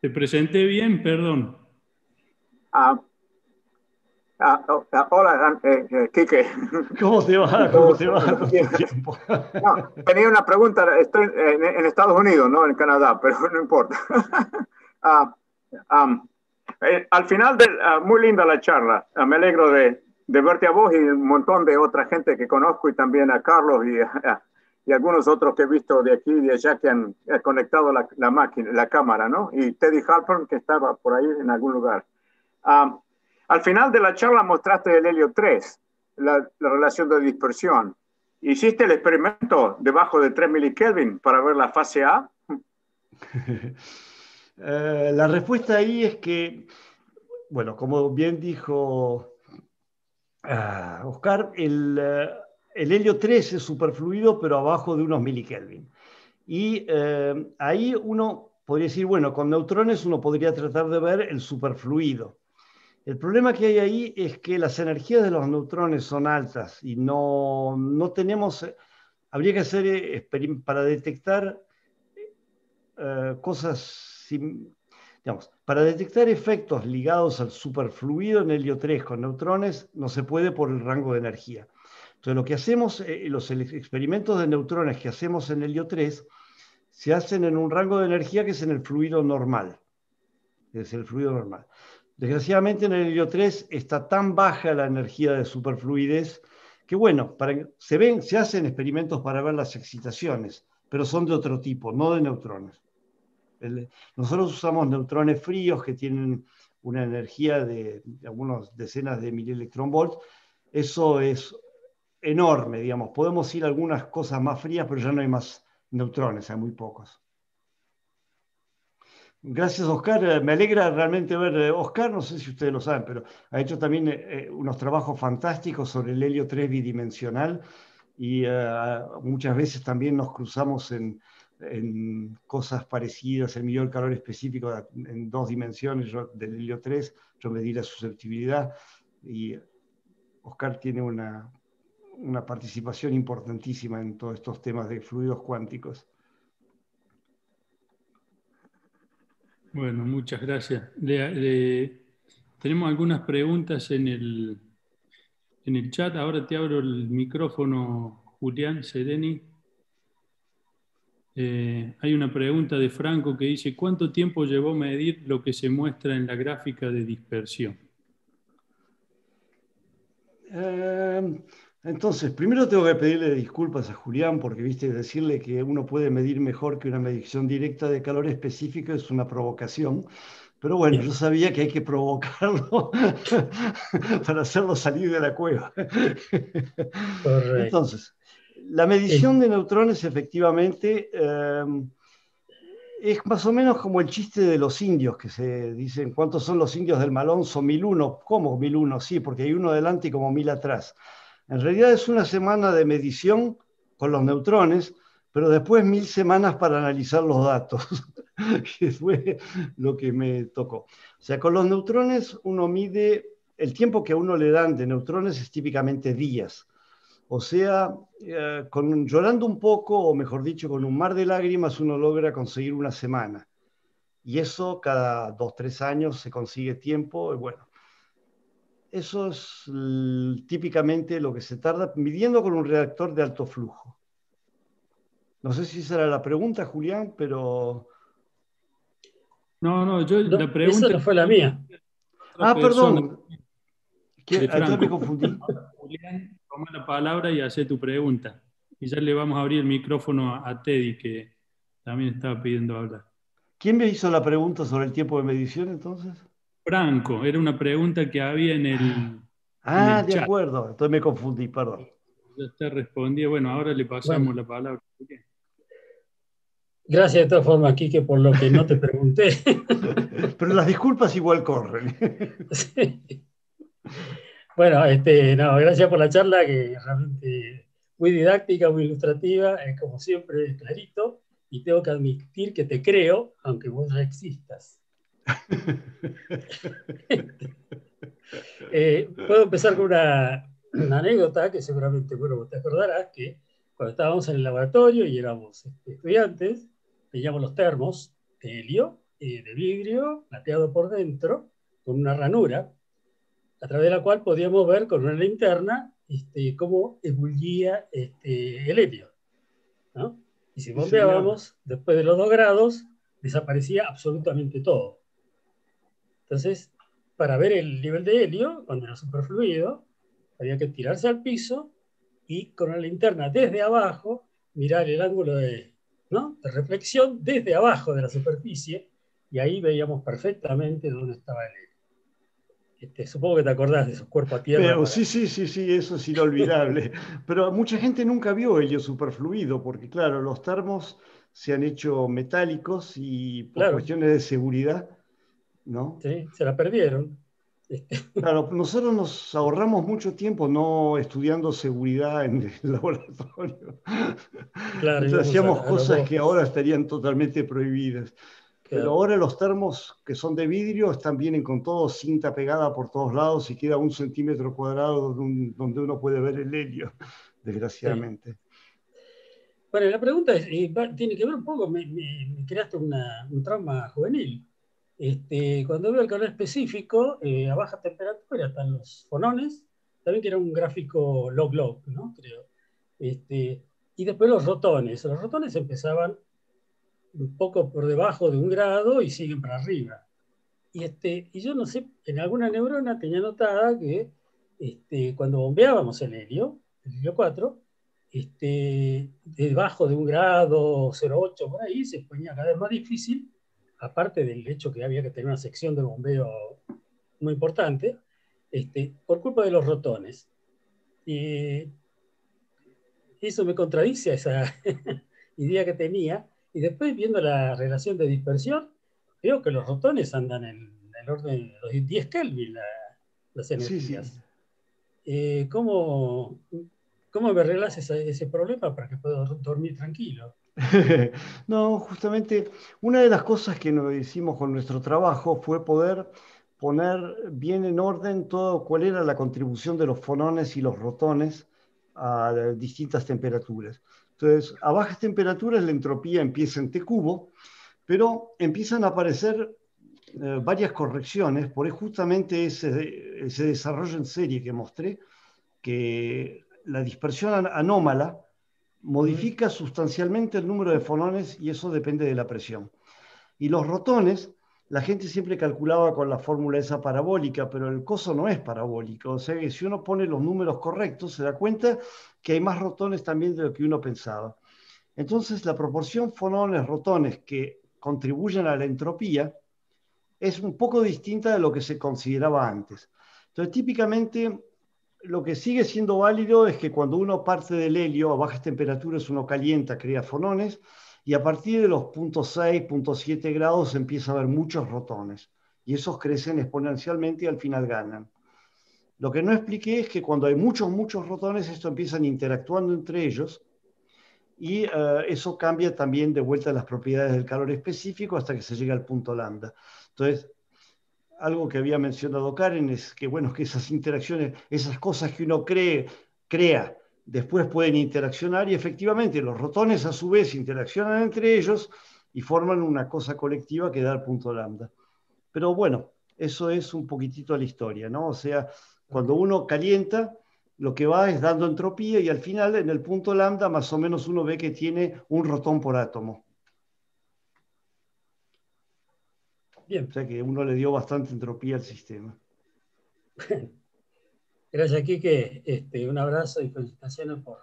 Te presenté bien, perdón. Ah, Ah, ah, ah, hola, eh, eh [LAUGHS] ¿Cómo te va? ¿Cómo te va? tenía una pregunta. Estoy en, Estados Unidos, no en Canadá, pero no importa. [LAUGHS] Eh, al final, de, muy linda la charla. me alegro de, verte a vos y un montón de otra gente que conozco y también a Carlos y, y algunos otros que he visto de aquí y de allá que han eh, conectado la, máquina, la cámara, ¿no? Y Teddy Halpern que estaba por ahí en algún lugar. Al final de la charla mostraste el helio 3, la, relación de dispersión. ¿Hiciste el experimento debajo de 3 milikelvin para ver la fase A? [LAUGHS] Eh, la respuesta ahí es que, bueno, como bien dijo ah, Oscar, el, eh, helio 3 es superfluido, pero abajo de unos milikelvin. Y eh, ahí uno podría decir, bueno, con neutrones uno podría tratar de ver el superfluido. El problema que hay ahí es que las energías de los neutrones son altas y no, tenemos, eh, habría que hacer eh, para detectar eh, cosas, para detectar efectos ligados al superfluido en helio 3 con neutrones no se puede por el rango de energía. Entonces lo que hacemos, los experimentos de neutrones que hacemos en helio 3 se hacen en un rango de energía que es en el fluido normal, es el fluido normal. Desgraciadamente en el helio 3 está tan baja la energía de superfluidez que bueno, para, se, ven, se hacen experimentos para ver las excitaciones, pero son de otro tipo, no de neutrones. nosotros usamos neutrones fríos que tienen una energía de, algunas decenas de milielectronvolts. Eso es enorme, digamos. Podemos ir algunas cosas más frías, pero ya no hay más neutrones, hay muy pocos. Gracias, Oscar. Eh, me alegra realmente ver, eh, Oscar, no sé si ustedes lo saben, pero ha hecho también eh, unos trabajos fantásticos sobre el helio 3 bidimensional y muchas veces también nos cruzamos en, cosas parecidas, el mayor calor específico en dos dimensiones del helio 3, yo medí la susceptibilidad y Oscar tiene una participación importantísima en todos estos temas de fluidos cuánticos. Bueno, muchas gracias. tenemos algunas preguntas en el, en el chat. Ahora te abro el micrófono, Julián Sereni. Eh, hay una pregunta de Franco que dice, ¿cuánto tiempo llevó medir lo que se muestra en la gráfica de dispersión? Eh, entonces, primero tengo que pedirle disculpas a Julián porque, viste, decirle que uno puede medir mejor que una medición directa de calor específico es una provocación. Pero bueno, yo sabía que hay que provocarlo [LAUGHS] para hacerlo salir de la cueva. Entonces, la medición de neutrones efectivamente em, es más o menos como el chiste de los indios, que se dicen, ¿cuántos son los indios del Malón? Son mil uno. ¿Cómo mil uno? Sí, porque hay uno adelante y como mil atrás. En realidad es una semana de medición con los neutrones, pero después mil semanas para analizar los datos, [LAUGHS] que fue lo que me tocó. O sea, con los neutrones uno mide, el tiempo que a uno le dan de neutrones es típicamente días. O sea, eh, con, llorando un poco, o mejor dicho, con un mar de lágrimas, uno logra conseguir una semana. Y eso cada dos, tres años se consigue tiempo, y bueno, eso es típicamente lo que se tarda midiendo con un reactor de alto flujo. No sé si esa era la pregunta, Julián, pero... No, no, yo la pregunta... Esa fue la mía. Ah, perdón. Ah, yo me confundí. Julián, toma la palabra y hace tu pregunta. Y ya le vamos a abrir el micrófono a Teddy, que también estaba pidiendo hablar. ¿Quién me hizo la pregunta sobre el tiempo de medición entonces? Franco, era una pregunta que había en el. Ah, de acuerdo, entonces me confundí, perdón. Ya te respondí, Bueno, ahora le pasamos la palabra. Gracias de todas formas, Quique, por lo que no te pregunté. [LAUGHS] Pero las disculpas igual corren. [LAUGHS] Bueno, este, no, gracias por la charla, que realmente muy didáctica, muy ilustrativa, como siempre, clarito, y tengo que admitir que te creo, aunque vos ya existas. [LAUGHS] Eh, puedo empezar con una, anécdota que seguramente, bueno, te acordarás que cuando estábamos en el laboratorio y éramos este, estudiantes, teníamos los termos de helio, eh, de vidrio, plateado por dentro, con una ranura, a través de la cual podíamos ver con una linterna este, cómo ebullía este, el helio. Y si bombeábamos, después de los dos grados, desaparecía absolutamente todo. Entonces, para ver el nivel de helio, cuando era superfluido, había que tirarse al piso y con la linterna desde abajo mirar el ángulo de, reflexión desde abajo de la superficie y ahí veíamos perfectamente dónde estaba el helio. Este, supongo que te acordás de esos cuerpos a tierra. Pero, Sí, sí, sí, sí, eso es inolvidable. [LAUGHS] Pero mucha gente nunca vio helio superfluido, porque claro, los termos se han hecho metálicos y por cuestiones de seguridad ¿no? Sí, se la perdieron. Este. Claro, nosotros nos ahorramos mucho tiempo no estudiando seguridad en el [LAUGHS] laboratorio. Claro, hacíamos cosas que ahora estarían totalmente prohibidas. Pero ahora los termos que son de vidrio están vienen con todo cinta pegada por todos lados y queda un centímetro cuadrado donde uno puede ver el helio, [LAUGHS] desgraciadamente. Bueno, la pregunta es, eh, tiene que ver un poco, me, creaste una, un trauma juvenil. Este, cuando veo el calor específico, eh, a baja temperatura están los fonones, también que era un gráfico log log, ¿no? Creo. Este, y después los rotones. Los rotones empezaban un poco por debajo de un grado y siguen para arriba. Y, este, y yo no sé, en alguna neurona tenía notada que este, cuando bombeábamos el helio, el helio 4, debajo de un grado 0,8 por ahí se ponía cada vez más difícil aparte del hecho que había que tener una sección de bombeo muy importante, este, por culpa de los rotones. Y eso me contradice a esa [LAUGHS] idea que tenía. Y después, viendo la relación de dispersión, creo que los rotones andan en el orden de los 10 Kelvin las energías. Eh, ¿cómo, me arreglas ese problema para que pueda dormir tranquilo? [LAUGHS] no, justamente una de las cosas que nos hicimos con nuestro trabajo fue poder poner bien en orden todo cuál era la contribución de los fonones y los rotones a distintas temperaturas. Entonces, a bajas temperaturas la entropía empieza en T cubo, pero empiezan a aparecer eh, varias correcciones por eso justamente ese, ese desarrollo en serie que mostré, que la dispersión anómala modifica sustancialmente el número de fonones y eso depende de la presión. Y los rotones, la gente siempre calculaba con la fórmula esa parabólica, pero el coso no es parabólico. O sea que si uno pone los números correctos, se da cuenta que hay más rotones también de lo que uno pensaba. Entonces, la proporción fonones-rotones que contribuyen a la entropía es un poco distinta de lo que se consideraba antes. Entonces, típicamente lo que sigue siendo válido es que cuando uno parte del helio a bajas temperaturas, uno calienta, crea fonones, y a partir de los 0.6, 0.7 grados empieza a haber muchos rotones, y esos crecen exponencialmente y al final ganan. Lo que no expliqué es que cuando hay muchos, muchos rotones, estos empiezan interactuando entre ellos, y eh, eso cambia también de vuelta las propiedades del calor específico hasta que se llega al punto lambda. Entonces, algo que había mencionado Karen es que, bueno, que esas interacciones, esas cosas que uno cree, crea, después pueden interaccionar y efectivamente los rotones a su vez interaccionan entre ellos y forman una cosa colectiva que da el punto lambda. Pero bueno, eso es un poquitito a la historia, ¿no? O sea, cuando uno calienta, lo que va es dando entropía y al final en el punto lambda más o menos uno ve que tiene un rotón por átomo. Bien. O sea que uno le dio bastante entropía al sistema. [LAUGHS] Gracias, Quique. Este, un abrazo y felicitaciones por,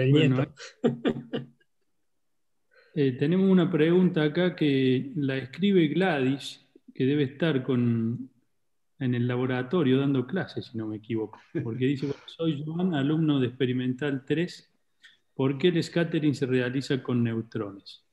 el bueno, [LAUGHS] eh, tenemos una pregunta acá que la escribe Gladys, que debe estar con, en el laboratorio dando clases, si no me equivoco, porque dice, soy Joan, alumno de Experimental 3, ¿por qué el scattering se realiza con neutrones?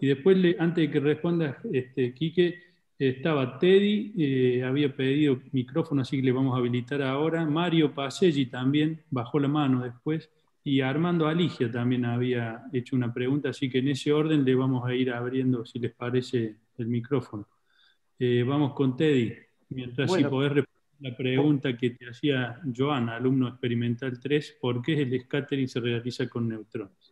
Y después, antes de que responda este, Quique, estaba Teddy, eh, había pedido micrófono, así que le vamos a habilitar ahora. Mario Paselli también bajó la mano después. Y Armando Aligia también había hecho una pregunta, así que en ese orden le vamos a ir abriendo, si les parece, el micrófono. Eh, vamos con Teddy, mientras si podés responder la pregunta que te hacía Joan, alumno experimental 3, ¿por qué el scattering se realiza con neutrones?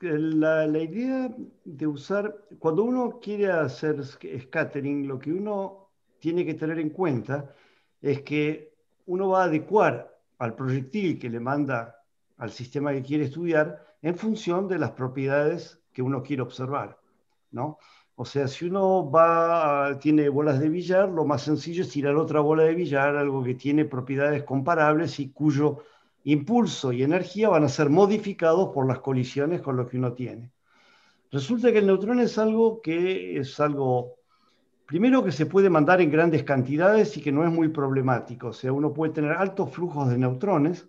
la, idea de usar, cuando uno quiere hacer scattering, lo que uno tiene que tener en cuenta es que uno va a adecuar al proyectil que le manda al sistema que quiere estudiar en función de las propiedades que uno quiere observar, ¿no? O sea, si uno va, tiene bolas de billar, lo más sencillo es tirar otra bola de billar, algo que tiene propiedades comparables y cuyo impulso y energía van a ser modificados por las colisiones con lo que uno tiene. Resulta que el neutrón es algo que es algo, primero que se puede mandar en grandes cantidades y que no es muy problemático, o sea, uno puede tener altos flujos de neutrones,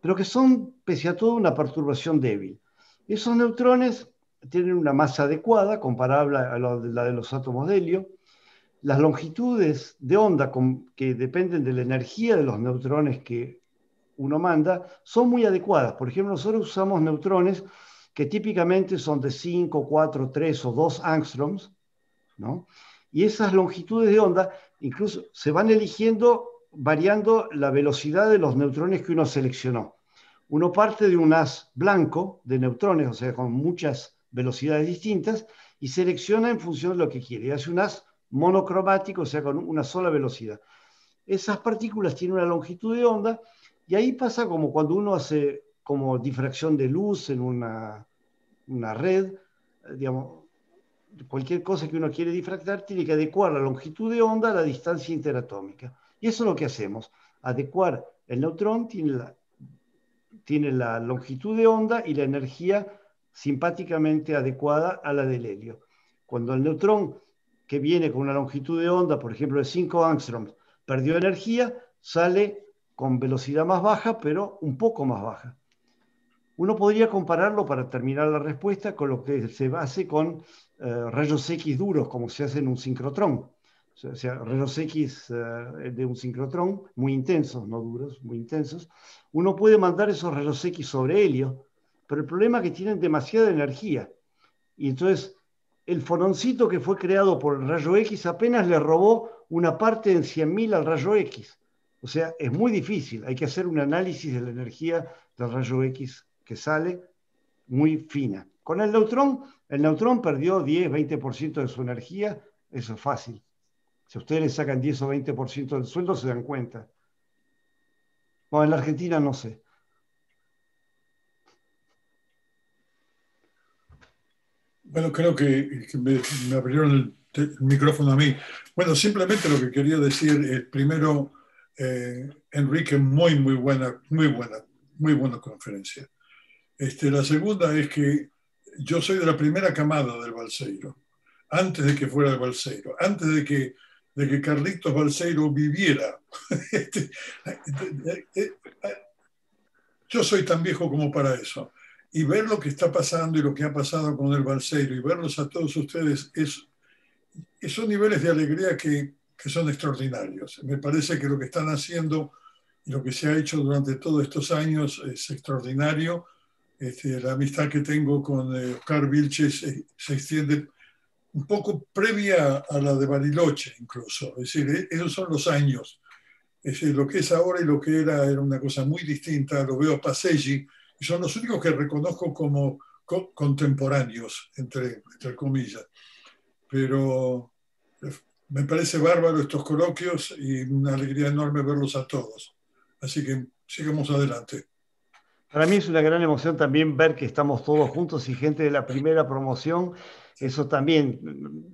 pero que son, pese a todo, una perturbación débil. Esos neutrones tienen una masa adecuada comparable a la de los átomos de helio, las longitudes de onda que dependen de la energía de los neutrones que uno manda, son muy adecuadas. Por ejemplo, nosotros usamos neutrones que típicamente son de 5, 4, 3 o 2 angstroms, ¿no? Y esas longitudes de onda incluso se van eligiendo variando la velocidad de los neutrones que uno seleccionó. Uno parte de un haz blanco de neutrones, o sea, con muchas velocidades distintas, y selecciona en función de lo que quiere. Y hace un haz monocromático, o sea, con una sola velocidad. Esas partículas tienen una longitud de onda y ahí pasa como cuando uno hace como difracción de luz en una, red, eh, digamos, cualquier cosa que uno quiere difractar tiene que adecuar la longitud de onda a la distancia interatómica. Y eso es lo que hacemos. Adecuar el neutrón tiene la, tiene la longitud de onda y la energía simpáticamente adecuada a la del helio. Cuando el neutrón que viene con una longitud de onda, por ejemplo, de 5 angstroms, perdió energía, sale con velocidad más baja, pero un poco más baja. Uno podría compararlo para terminar la respuesta con lo que se hace con eh, rayos X duros, como se hace en un sincrotrón. O sea, rayos X eh, de un sincrotrón, muy intensos, no duros, muy intensos. Uno puede mandar esos rayos X sobre helio, pero el problema es que tienen demasiada energía. Y entonces el fononcito que fue creado por el rayo X apenas le robó una parte en 100.000 al rayo X. O sea, es muy difícil, hay que hacer un análisis de la energía del rayo X que sale muy fina. Con el neutrón, el neutrón perdió 10, 20% de su energía, eso es fácil. Si ustedes sacan 10 o 20% del sueldo, se dan cuenta. Bueno, en la Argentina no sé. Bueno, creo que, me, abrieron el, micrófono a mí. Bueno, simplemente lo que quería decir es, primero, eh, Enrique, muy, muy buena, muy buena, muy buena conferencia. Este, la segunda es que yo soy de la primera camada del Balseiro, antes de que fuera el Balseiro, antes de que, de que Carlitos Balseiro viviera. [LAUGHS] Este, eh, eh, yo soy tan viejo como para eso. Y ver lo que está pasando y lo que ha pasado con el Balseiro y verlos a todos ustedes es, son niveles de alegría que que son extraordinarios. Me parece que lo que están haciendo y lo que se ha hecho durante todos estos años es extraordinario. Este, la amistad que tengo con eh, Oscar Vilches eh, se extiende un poco previa a la de Bariloche incluso. Es decir, e, esos son los años. Es lo que es ahora y lo que era era una cosa muy distinta. Lo veo a Paselli y son los únicos que reconozco como contemporáneos, entre, entre comillas. Pero eh, me parece bárbaro estos coloquios y una alegría enorme verlos a todos. Así que sigamos adelante. Para mí es una gran emoción también ver que estamos todos juntos y gente de la primera promoción. Eso también,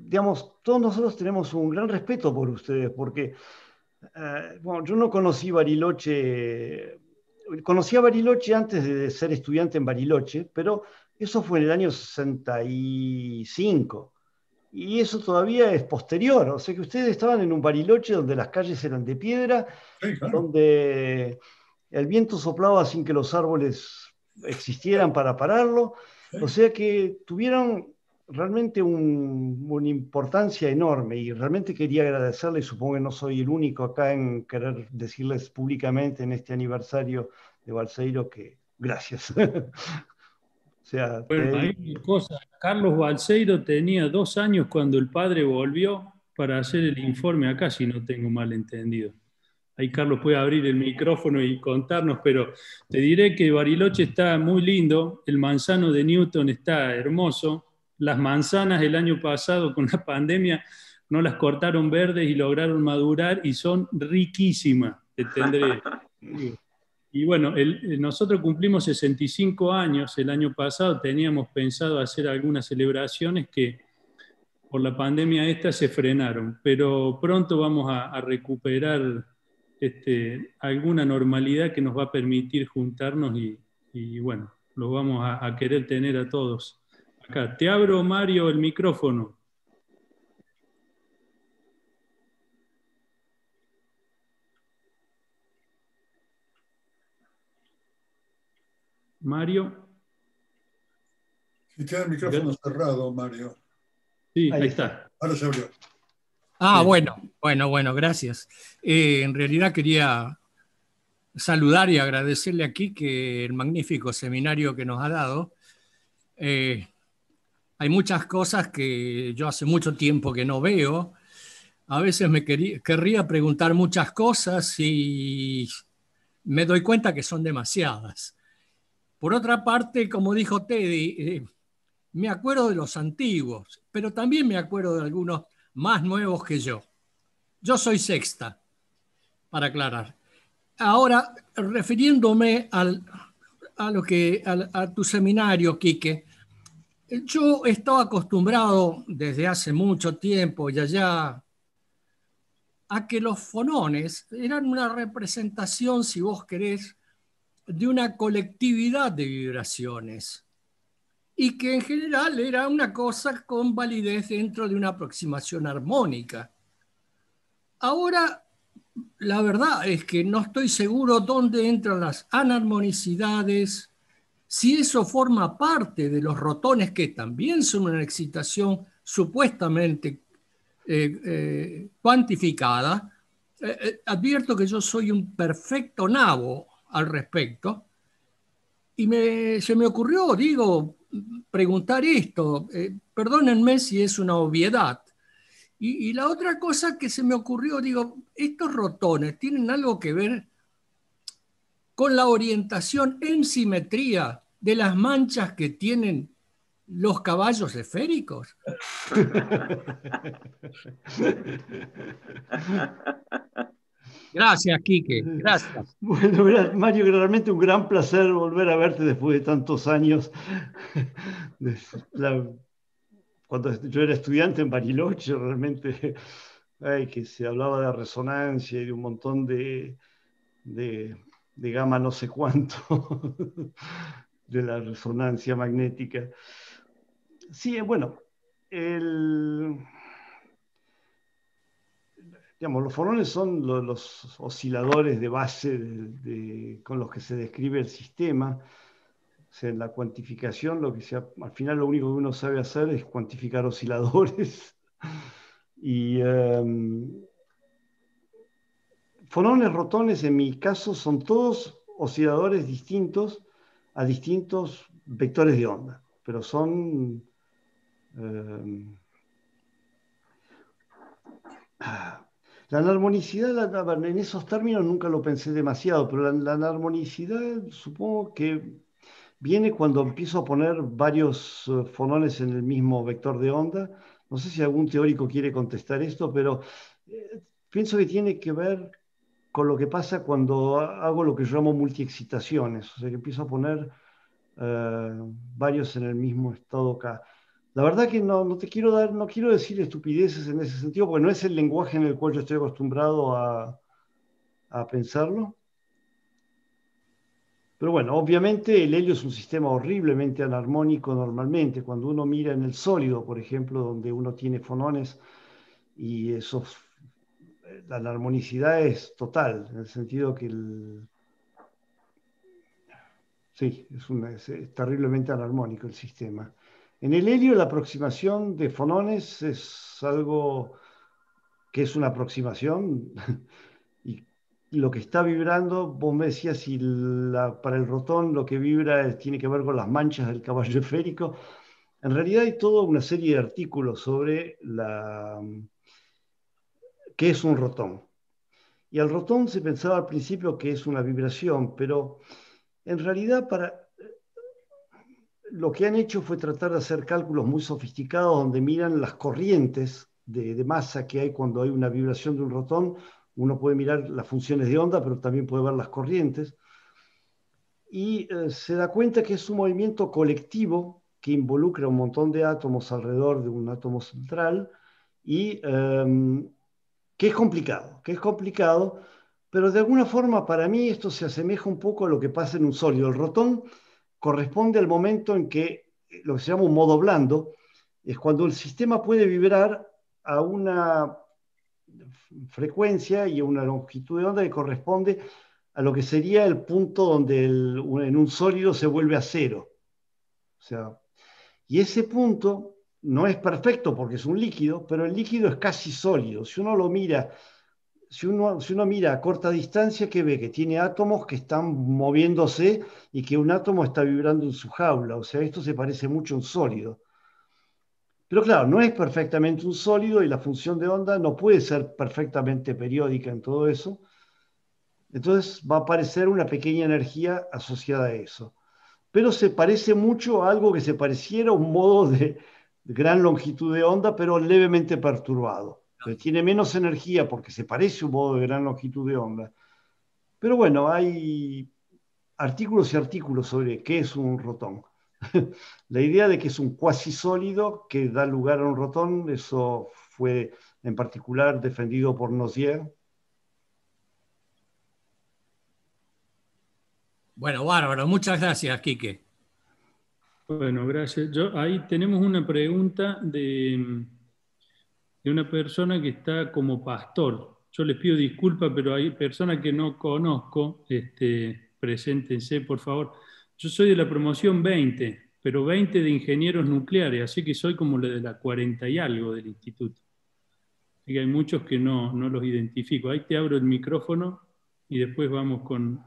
digamos, todos nosotros tenemos un gran respeto por ustedes, porque eh, bueno, yo no conocí Bariloche, conocí a Bariloche antes de ser estudiante en Bariloche, pero eso fue en el año 65 y eso todavía es posterior. O sea que ustedes estaban en un bariloche donde las calles eran de piedra, donde el viento soplaba sin que los árboles existieran para pararlo. O sea que tuvieron realmente una importancia enorme y realmente quería agradecerle, supongo que no soy el único acá en querer decirles públicamente en este aniversario de Balseiro que gracias. [LAUGHS] bueno, Carlos Balseiro tenía dos años cuando el padre volvió para hacer el informe acá, si no tengo mal entendido. Ahí Carlos puede abrir el micrófono y contarnos, pero te diré que Bariloche está muy lindo, el manzano de Newton está hermoso, las manzanas el año pasado con la pandemia no las cortaron verdes y lograron madurar y son riquísimas. Te tendré. Y bueno, eh, nosotros cumplimos 65 años el año pasado, teníamos pensado hacer algunas celebraciones que por la pandemia esta se frenaron, pero pronto vamos a, recuperar este, alguna normalidad que nos va a permitir juntarnos y, bueno, los vamos a, a querer tener a todos. Acá, te abro Mario el micrófono. Mario. Si el micrófono cerrado, Mario. Sí, ahí, está. Ahora se abrió. Ah, bueno, bueno, bueno, gracias. Eh, en realidad quería saludar y agradecerle aquí que el magnífico seminario que nos ha dado. Eh, hay muchas cosas que yo hace mucho tiempo que no veo. A veces me querría preguntar muchas cosas y me doy cuenta que son demasiadas. Por otra parte, como dijo Teddy, eh, me acuerdo de los antiguos, pero también me acuerdo de algunos más nuevos que yo. Yo soy sexta, para aclarar. Ahora, refiriéndome a, lo que, a, a tu seminario, Quique, yo estaba acostumbrado desde hace mucho tiempo y allá a que los fonones eran una representación, si vos querés, de una colectividad de vibraciones y que en general era una cosa con validez dentro de una aproximación armónica. Ahora, la verdad es que no estoy seguro dónde entran las anarmonicidades, si eso forma parte de los rotones que también son una excitación supuestamente eh, eh, cuantificada, eh, advierto que yo soy un perfecto nabo respecto. Y se me ocurrió, digo, preguntar esto. Eh, perdónenme si es una obviedad. y, la otra cosa que se me ocurrió, digo, estos rotones tienen algo que ver con la orientación en simetría de las manchas que tienen los caballos esféricos. [LAUGHS] Gracias, Quique. Eh, Gracias. [LAUGHS] Bueno, Mario, realmente un gran placer volver a verte después de tantos años. [LAUGHS] cuando yo era estudiante en Bariloche, realmente, [LAUGHS] ay, que se hablaba de resonancia y de un montón de, de, de gama no sé cuánto, de la resonancia magnética. Sí, eh, bueno, el digamos, los fonones son los, osciladores de base con los que se describe el sistema. O en la cuantificación, lo que sea, al final lo único que uno sabe hacer es cuantificar osciladores. [LAUGHS] y em, fonones, rotones, en mi caso, son todos osciladores distintos a distintos vectores de onda, pero son... Em, ah, la anarmonicidad, en esos términos nunca lo pensé demasiado, pero la, la anarmonicidad supongo que viene cuando empiezo a poner varios eh, fonones en el mismo vector de onda. No sé si algún teórico quiere contestar esto, pero eh, pienso que tiene que ver con lo que pasa cuando hago lo que yo llamo multiexcitaciones, o sea, que empiezo a poner eh, varios en el mismo estado K. La verdad que no, te quiero dar, no quiero decir estupideces en ese sentido, porque no es el lenguaje en el cual yo estoy acostumbrado a, pensarlo. Pero bueno, obviamente el helio es un sistema horriblemente anarmónico normalmente. Cuando uno mira en el sólido, por ejemplo, donde uno tiene fonones y eso la anarmonicidad es total, en el sentido que el, sí, es, un es terriblemente anarmónico el sistema. En el helio la aproximación de fonones es algo que es una aproximación [LAUGHS] y lo que está vibrando, vos me decías si para el rotón lo que vibra tiene que ver con las manchas del caballo [LAUGHS] esférico. En realidad hay toda una serie de artículos sobre la, qué es un rotón. Y al rotón se pensaba al principio que es una vibración, pero en realidad para lo que han hecho fue tratar de hacer cálculos muy sofisticados donde miran las corrientes de, masa que hay cuando hay una vibración de un rotón. Uno puede mirar las funciones de onda, pero también puede ver las corrientes. Y eh, se da cuenta que es un movimiento colectivo que involucra un montón de átomos alrededor de un átomo central y em, que es complicado, que es complicado, pero de alguna forma para mí esto se asemeja un poco a lo que pasa en un sólido. El rotón corresponde al momento en que eh, lo que se llama un modo blando, es cuando el sistema puede vibrar a una frecuencia y a una longitud de onda que corresponde a lo que sería el punto donde en un sólido se vuelve a cero. y ese punto no es perfecto porque es un líquido, pero el líquido es casi sólido. Si uno lo mira si uno, mira a corta distancia, ¿qué ve? Que tiene átomos que están moviéndose y que un átomo está vibrando en su jaula. O sea, esto se parece mucho a un sólido. Pero claro, no es perfectamente un sólido y la función de onda no puede ser perfectamente periódica en todo eso. Entonces va a aparecer una pequeña energía asociada a eso. Pero se parece mucho a algo que se pareciera a un modo de gran longitud de onda, pero levemente perturbado tiene menos energía porque se parece un modo de gran longitud de onda. Pero bueno, hay artículos y artículos sobre qué es un rotón. [LAUGHS] La idea de que es un cuasi sólido que da lugar a un rotón, eso fue en particular defendido por Nozier. Bueno, bárbaro, muchas gracias, Quique. Bueno, gracias. Yo, ahí tenemos una pregunta de de una persona que está como pastor. Yo les pido disculpas, pero hay personas que no conozco, este, preséntense por favor. Yo soy de la promoción 20, pero 20 de ingenieros nucleares, así que soy como la de la 40 y algo del instituto. Así hay muchos que no, los identifico. Ahí te abro el micrófono y después vamos con...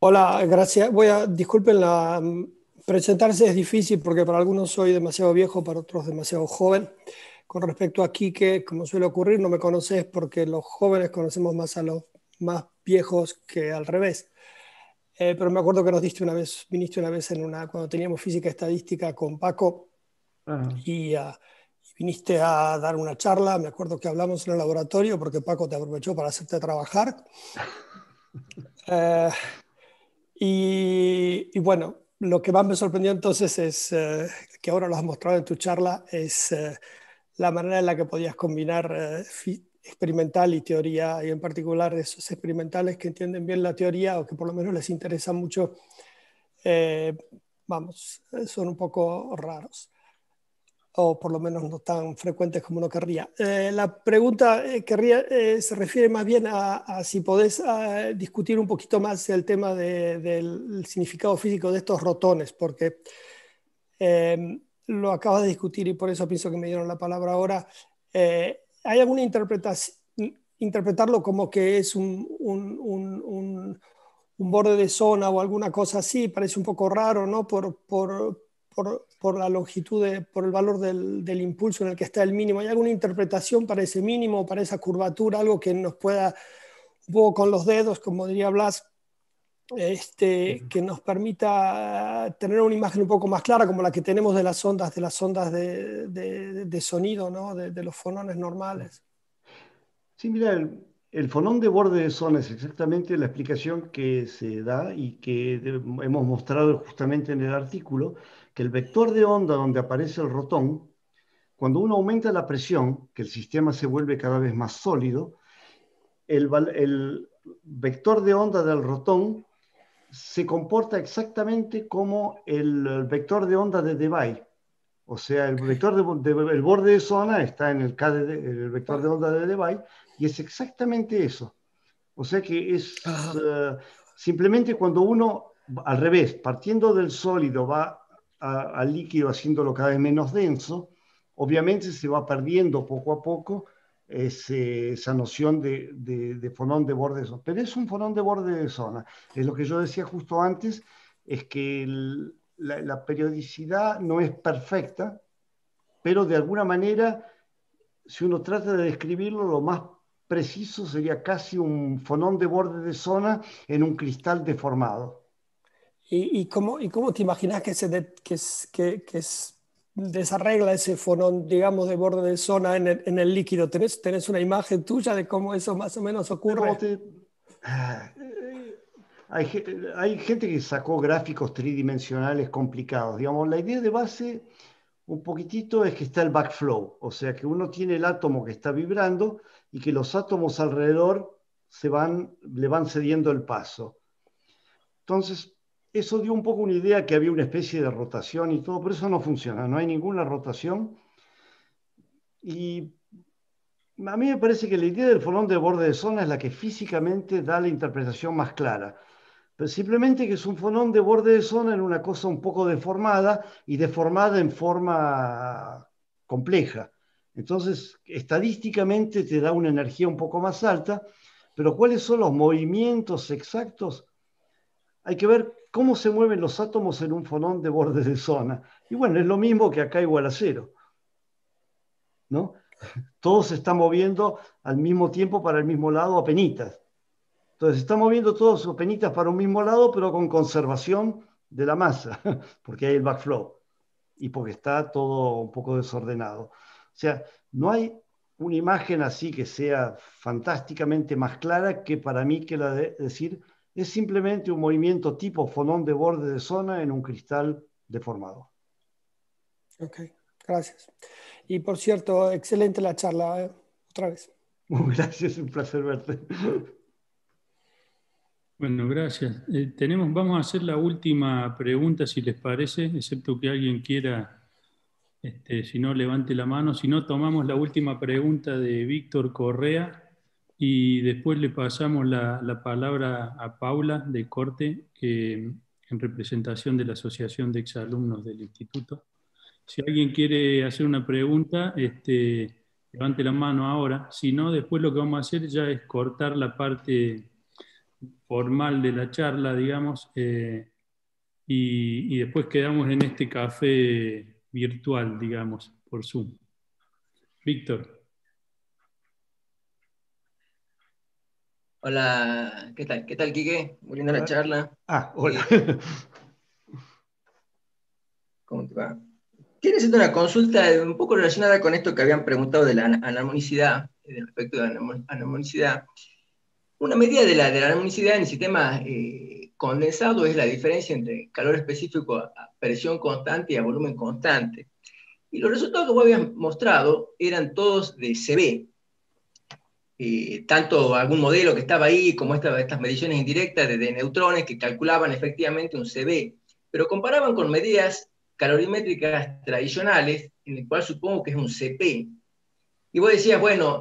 Hola, gracias. Voy a, disculpen la, presentarse es difícil porque para algunos soy demasiado viejo, para otros demasiado joven. Con respecto a Quique, como suele ocurrir, no me conoces porque los jóvenes conocemos más a los más viejos que al revés. Eh, pero me acuerdo que nos diste una vez, viniste una vez en una, cuando teníamos física estadística con Paco ah, y, viniste a dar una charla. Me acuerdo que hablamos en el laboratorio porque Paco te aprovechó para hacerte trabajar. [LAUGHS] Eh, y, bueno, lo que más me sorprendió entonces es, eh, que ahora lo has mostrado en tu charla, es eh, la manera en la que podías combinar eh, experimental y teoría, y en particular esos experimentales que entienden bien la teoría o que por lo menos les interesa mucho, vamos, son un poco raros o por lo menos no tan frecuentes como uno querría. Eh, la pregunta eh, querría, eh, se refiere más bien a, si podés ah, discutir un poquito más el tema del significado físico de estos rotones, porque em, lo acabas de discutir y por eso pienso que me dieron la palabra ahora. ¿Hay alguna interpretación, interpretarlo como que es un, un, un, un, borde de zona o alguna cosa así? Parece un poco raro, ¿no? por, por, por por la longitud, por el valor del, del, impulso en el que está el mínimo. ¿Hay alguna interpretación para ese mínimo, para esa curvatura, algo que nos pueda, un poco con los dedos, como diría Blas, este, que nos permita tener una imagen un poco más clara, como la que tenemos de las ondas, de las ondas de, de, sonido, ¿no? de, los fonones normales? Sí, mira, el, el fonón de borde de zona es exactamente la explicación que se da y que hemos mostrado justamente en el artículo, que el vector de onda donde aparece el rotón, cuando uno aumenta la presión, que el sistema se vuelve cada vez más sólido, el, vector de onda del rotón se comporta exactamente como el vector de onda de Debye. O sea, el vector de, onda el borde de zona está en el, vector de onda de Debye y es exactamente eso. O sea que es eh, simplemente cuando uno al revés, partiendo del sólido va al líquido haciéndolo cada vez menos denso, obviamente se va perdiendo poco a poco esa noción de, fonón de borde de zona. Pero es un fonón de borde de zona. Es lo que yo decía justo antes, es que la, periodicidad no es perfecta, pero de alguna manera, si uno trata de describirlo, lo más preciso sería casi un fonón de borde de zona en un cristal deformado. ¿Y, y, cómo, y cómo te imaginas que se, que, que, que es, desarregla ese fonón, digamos, de borde de zona en el, en el líquido? ¿Tenés, ¿Tenés, una imagen tuya de cómo eso más o menos ocurre? Ah, hay, hay, gente que sacó gráficos tridimensionales complicados. Digamos, la idea de base un poquitito es que está el backflow, o sea que uno tiene el átomo que está vibrando y que los átomos alrededor se van, le van cediendo el paso. Entonces, eso dio un poco una idea que había una especie de rotación y todo, pero eso no funciona, no hay ninguna rotación. Y a mí me parece que la idea del fonón de borde de zona es la que físicamente da la interpretación más clara. Pero simplemente que es un fonón de borde de zona en una cosa un poco deformada y deformada en forma compleja. Entonces, estadísticamente te da una energía un poco más alta, pero cuáles son los movimientos exactos hay que ver cómo se mueven los átomos en un fonón de bordes de zona. Y bueno, es lo mismo que acá igual a cero. ¿No? Todo se está moviendo al mismo tiempo para el mismo lado a penitas. Entonces, está moviendo todos sus penitas para un mismo lado, pero con conservación de la masa, [LAUGHS] porque hay el backflow y porque está todo un poco desordenado. O sea, no hay una imagen así que sea fantásticamente más clara que para mí que la de decir es simplemente un movimiento tipo fonón de borde de zona en un cristal deformado. Ok, gracias. Y por cierto, excelente la charla, ¿eh? otra vez. [LAUGHS] Gracias, un placer verte. Bueno, gracias. Eh, tenemos, vamos a hacer la última pregunta, si les parece, excepto que alguien quiera, este, si no, levante la mano. Si no, tomamos la última pregunta de Víctor Correa y después le pasamos la, palabra a Paula de Corte, eh, en representación de la Asociación de Exalumnos del Instituto. Si alguien quiere hacer una pregunta, este, levante la mano ahora. Si no, después lo que vamos a hacer ya es cortar la parte formal de la charla, digamos, eh, y, y después quedamos en este café virtual, digamos, por Zoom. Víctor. Hola, ¿qué tal? ¿Qué tal, Quique? Muy linda la charla. Ah, hola. [LAUGHS] ¿Cómo te va? Quiero hacer una consulta un poco relacionada con esto que habían preguntado de la anarmonicidad, del eh, aspecto de la anarmonicidad. Una medida de la, de la anarmonicidad en el sistema eh, condensado es la diferencia entre calor específico a presión constante y a volumen constante. Y los resultados que vos habías mostrado eran todos de CB, eh, tanto algún modelo que estaba ahí como estas mediciones indirectas de, neutrones que calculaban efectivamente un CB, pero comparaban con medidas calorimétricas tradicionales, en el cual supongo que es un CP. Y vos decías, bueno,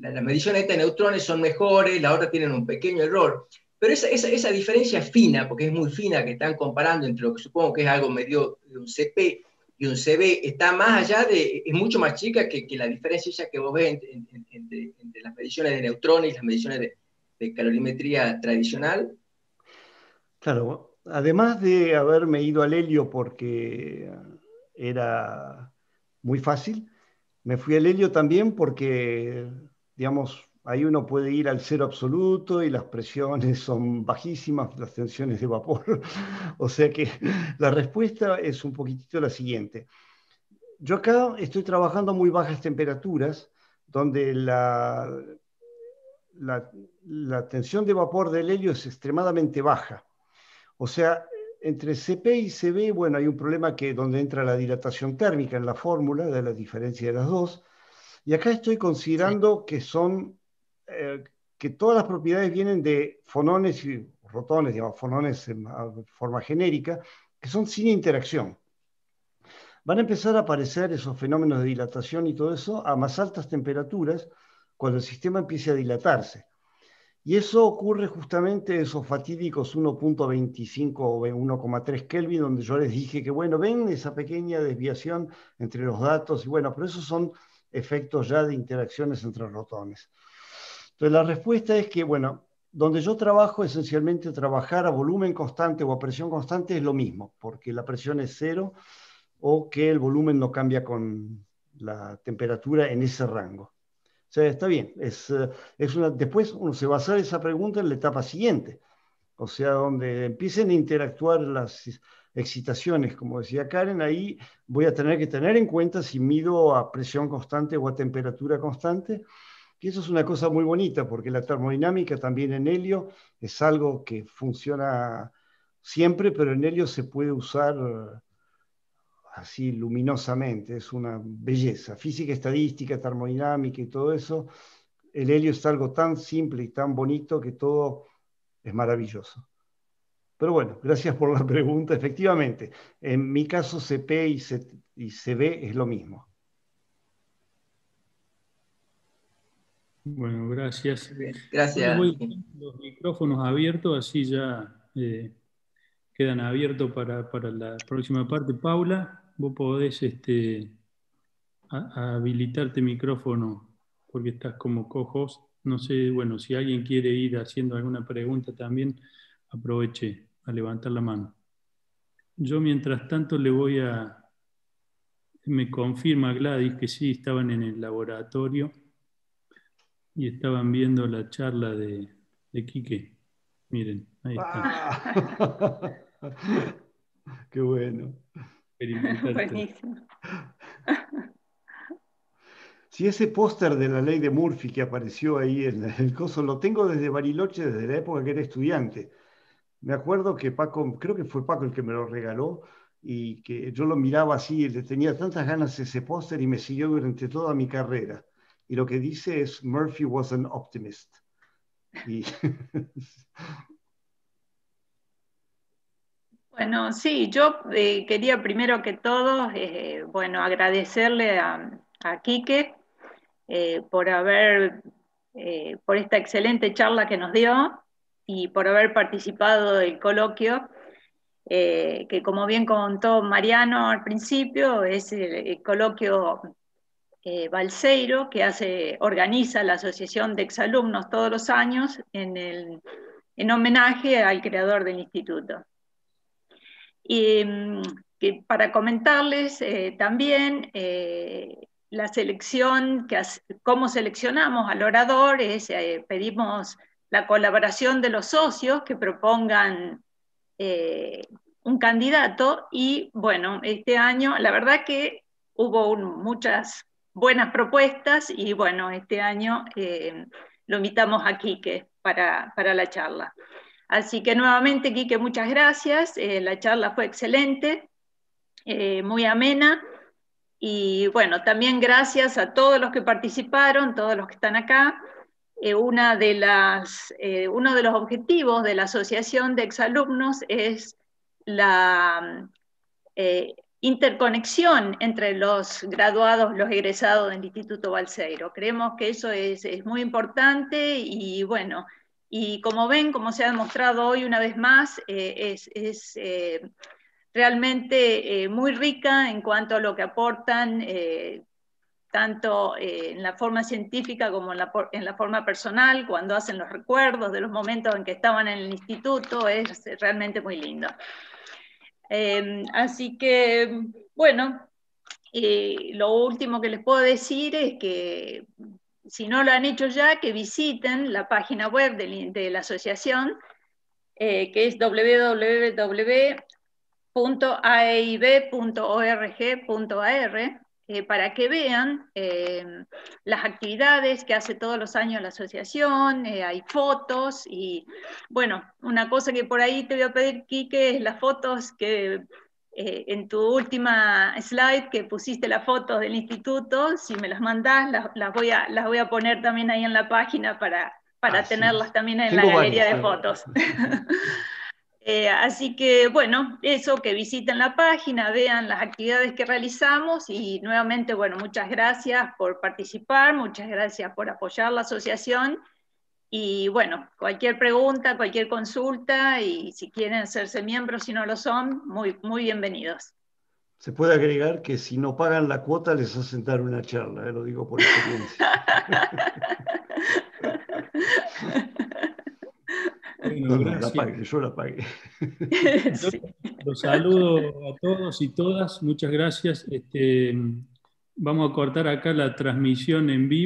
las mediciones de neutrones son mejores, la otra tienen un pequeño error, pero esa, esa, diferencia fina, porque es muy fina que están comparando entre lo que supongo que es algo medio de un CP y un CB, está más allá de, es mucho más chica que, la diferencia que vos ves entre las mediciones de neutrones y las mediciones de, de calorimetría tradicional. Claro, además de haberme ido al helio porque era muy fácil, me fui al helio también porque, digamos, ahí uno puede ir al cero absoluto y las presiones son bajísimas, las tensiones de vapor. [LAUGHS] o sea que la respuesta es un poquitito la siguiente. Yo acá estoy trabajando a muy bajas temperaturas donde la, la, tensión de vapor del helio es extremadamente baja. O sea, entre CP y CB, bueno, hay un problema que donde entra la dilatación térmica en la fórmula, de la diferencia de las dos. Y acá estoy considerando que son, eh, que todas las propiedades vienen de fonones y rotones, digamos, fonones en forma genérica, que son sin interacción van a empezar a aparecer esos fenómenos de dilatación y todo eso a más altas temperaturas cuando el sistema empiece a dilatarse. Y eso ocurre justamente en esos fatídicos 1.25 o 1.3 Kelvin, donde yo les dije que, bueno, ven esa pequeña desviación entre los datos, y bueno, pero esos son efectos ya de interacciones entre rotones. Entonces, la respuesta es que, bueno, donde yo trabajo, esencialmente trabajar a volumen constante o a presión constante es lo mismo, porque la presión es cero o que el volumen no cambia con la temperatura en ese rango. O sea, está bien. Es, eh, es una, después uno se va a hacer esa pregunta en la etapa siguiente. O sea, donde empiecen a interactuar las excitaciones, como decía Karen, ahí voy a tener que tener en cuenta si mido a presión constante o a temperatura constante. Y eso es una cosa muy bonita, porque la termodinámica también en helio es algo que funciona siempre, pero en helio se puede usar así luminosamente, es una belleza. Física estadística, termodinámica y todo eso, el helio es algo tan simple y tan bonito que todo es maravilloso. Pero bueno, gracias por la [LAUGHS] pregunta. Efectivamente, en mi caso CP y, se CB es lo mismo. Bueno, gracias. Gracias. los micrófonos abiertos, así ya eh, quedan abiertos para la próxima parte. Paula vos podés este, habilitarte micrófono porque estás como cojos. No sé, bueno, si alguien quiere ir haciendo alguna pregunta también, aproveche a levantar la mano. Yo mientras tanto le voy a... Me confirma Gladys que sí, estaban en el laboratorio y estaban viendo la charla de, de Quique. Miren, ahí está. Ah. [LAUGHS] Qué bueno. [LAUGHS] Si [LAUGHS] ese póster de la ley de Murphy que apareció ahí en el coso lo tengo desde Bariloche, desde la época que era estudiante. Me acuerdo que Paco, creo que fue Paco el que me lo regaló y que yo lo miraba así, le tenía tantas ganas ese póster y me siguió durante toda mi carrera. Y lo que dice es Murphy was an optimist. Y [LAUGHS] Bueno, sí, yo eh, quería primero que todo, eh, bueno, agradecerle a, a Quique eh, por haber, por esta excelente charla que nos dio y por haber participado del coloquio, que como bien contó Mariano al principio, es el, coloquio Balseiro que hace, organiza la Asociación de Exalumnos todos los años en homenaje al creador del instituto. Y mm, para comentarles eh, también, eh, la selección, que cómo seleccionamos al orador, eh, pedimos la colaboración de los socios que propongan un candidato y bueno, este año la verdad que hubo muchas buenas propuestas y bueno, este año lo invitamos a Quique para la charla. Así que nuevamente, Quique, muchas gracias. Eh, la charla fue excelente, eh, muy amena. Y bueno, también gracias a todos los que participaron, todos los que están acá. Eh, una de las, uno de los objetivos de la Asociación de Exalumnos es la interconexión entre los graduados, los egresados del Instituto Balseiro. Creemos que eso es muy importante y bueno, y como ven, como se ha demostrado hoy una vez más, eh, es, eh, realmente eh, muy rica en cuanto a lo que aportan, tanto en la forma científica como en la, forma personal, cuando hacen los recuerdos de los momentos en que estaban en el instituto, es realmente muy lindo. así que, bueno, lo último que les puedo decir es que si no lo han hecho ya, que visiten la página web de, la asociación, eh, que es www.aeib.org.ar, eh, para que vean eh, las actividades que hace todos los años la asociación, hay fotos y, bueno, una cosa que por ahí te voy a pedir, Quique, es las fotos que eh, en tu última slide que pusiste las fotos del instituto, si me las mandás, las, voy, a, las voy a poner también ahí en la página para, tenerlas también en la galería de fotos. [LAUGHS] Eh, así que bueno, eso, que visiten la página, vean las actividades que realizamos y nuevamente, bueno, muchas gracias por participar, muchas gracias por apoyar la asociación y bueno, cualquier pregunta, cualquier consulta y si quieren hacerse miembros, si no lo son, muy, muy bienvenidos. Se puede agregar que si no pagan la cuota les hacen dar una charla, eh, lo digo por experiencia. [LAUGHS] yo la pagué. [LAUGHS] Los saludo a todos y todas, muchas gracias. Este, vamos a cortar acá la transmisión en vivo.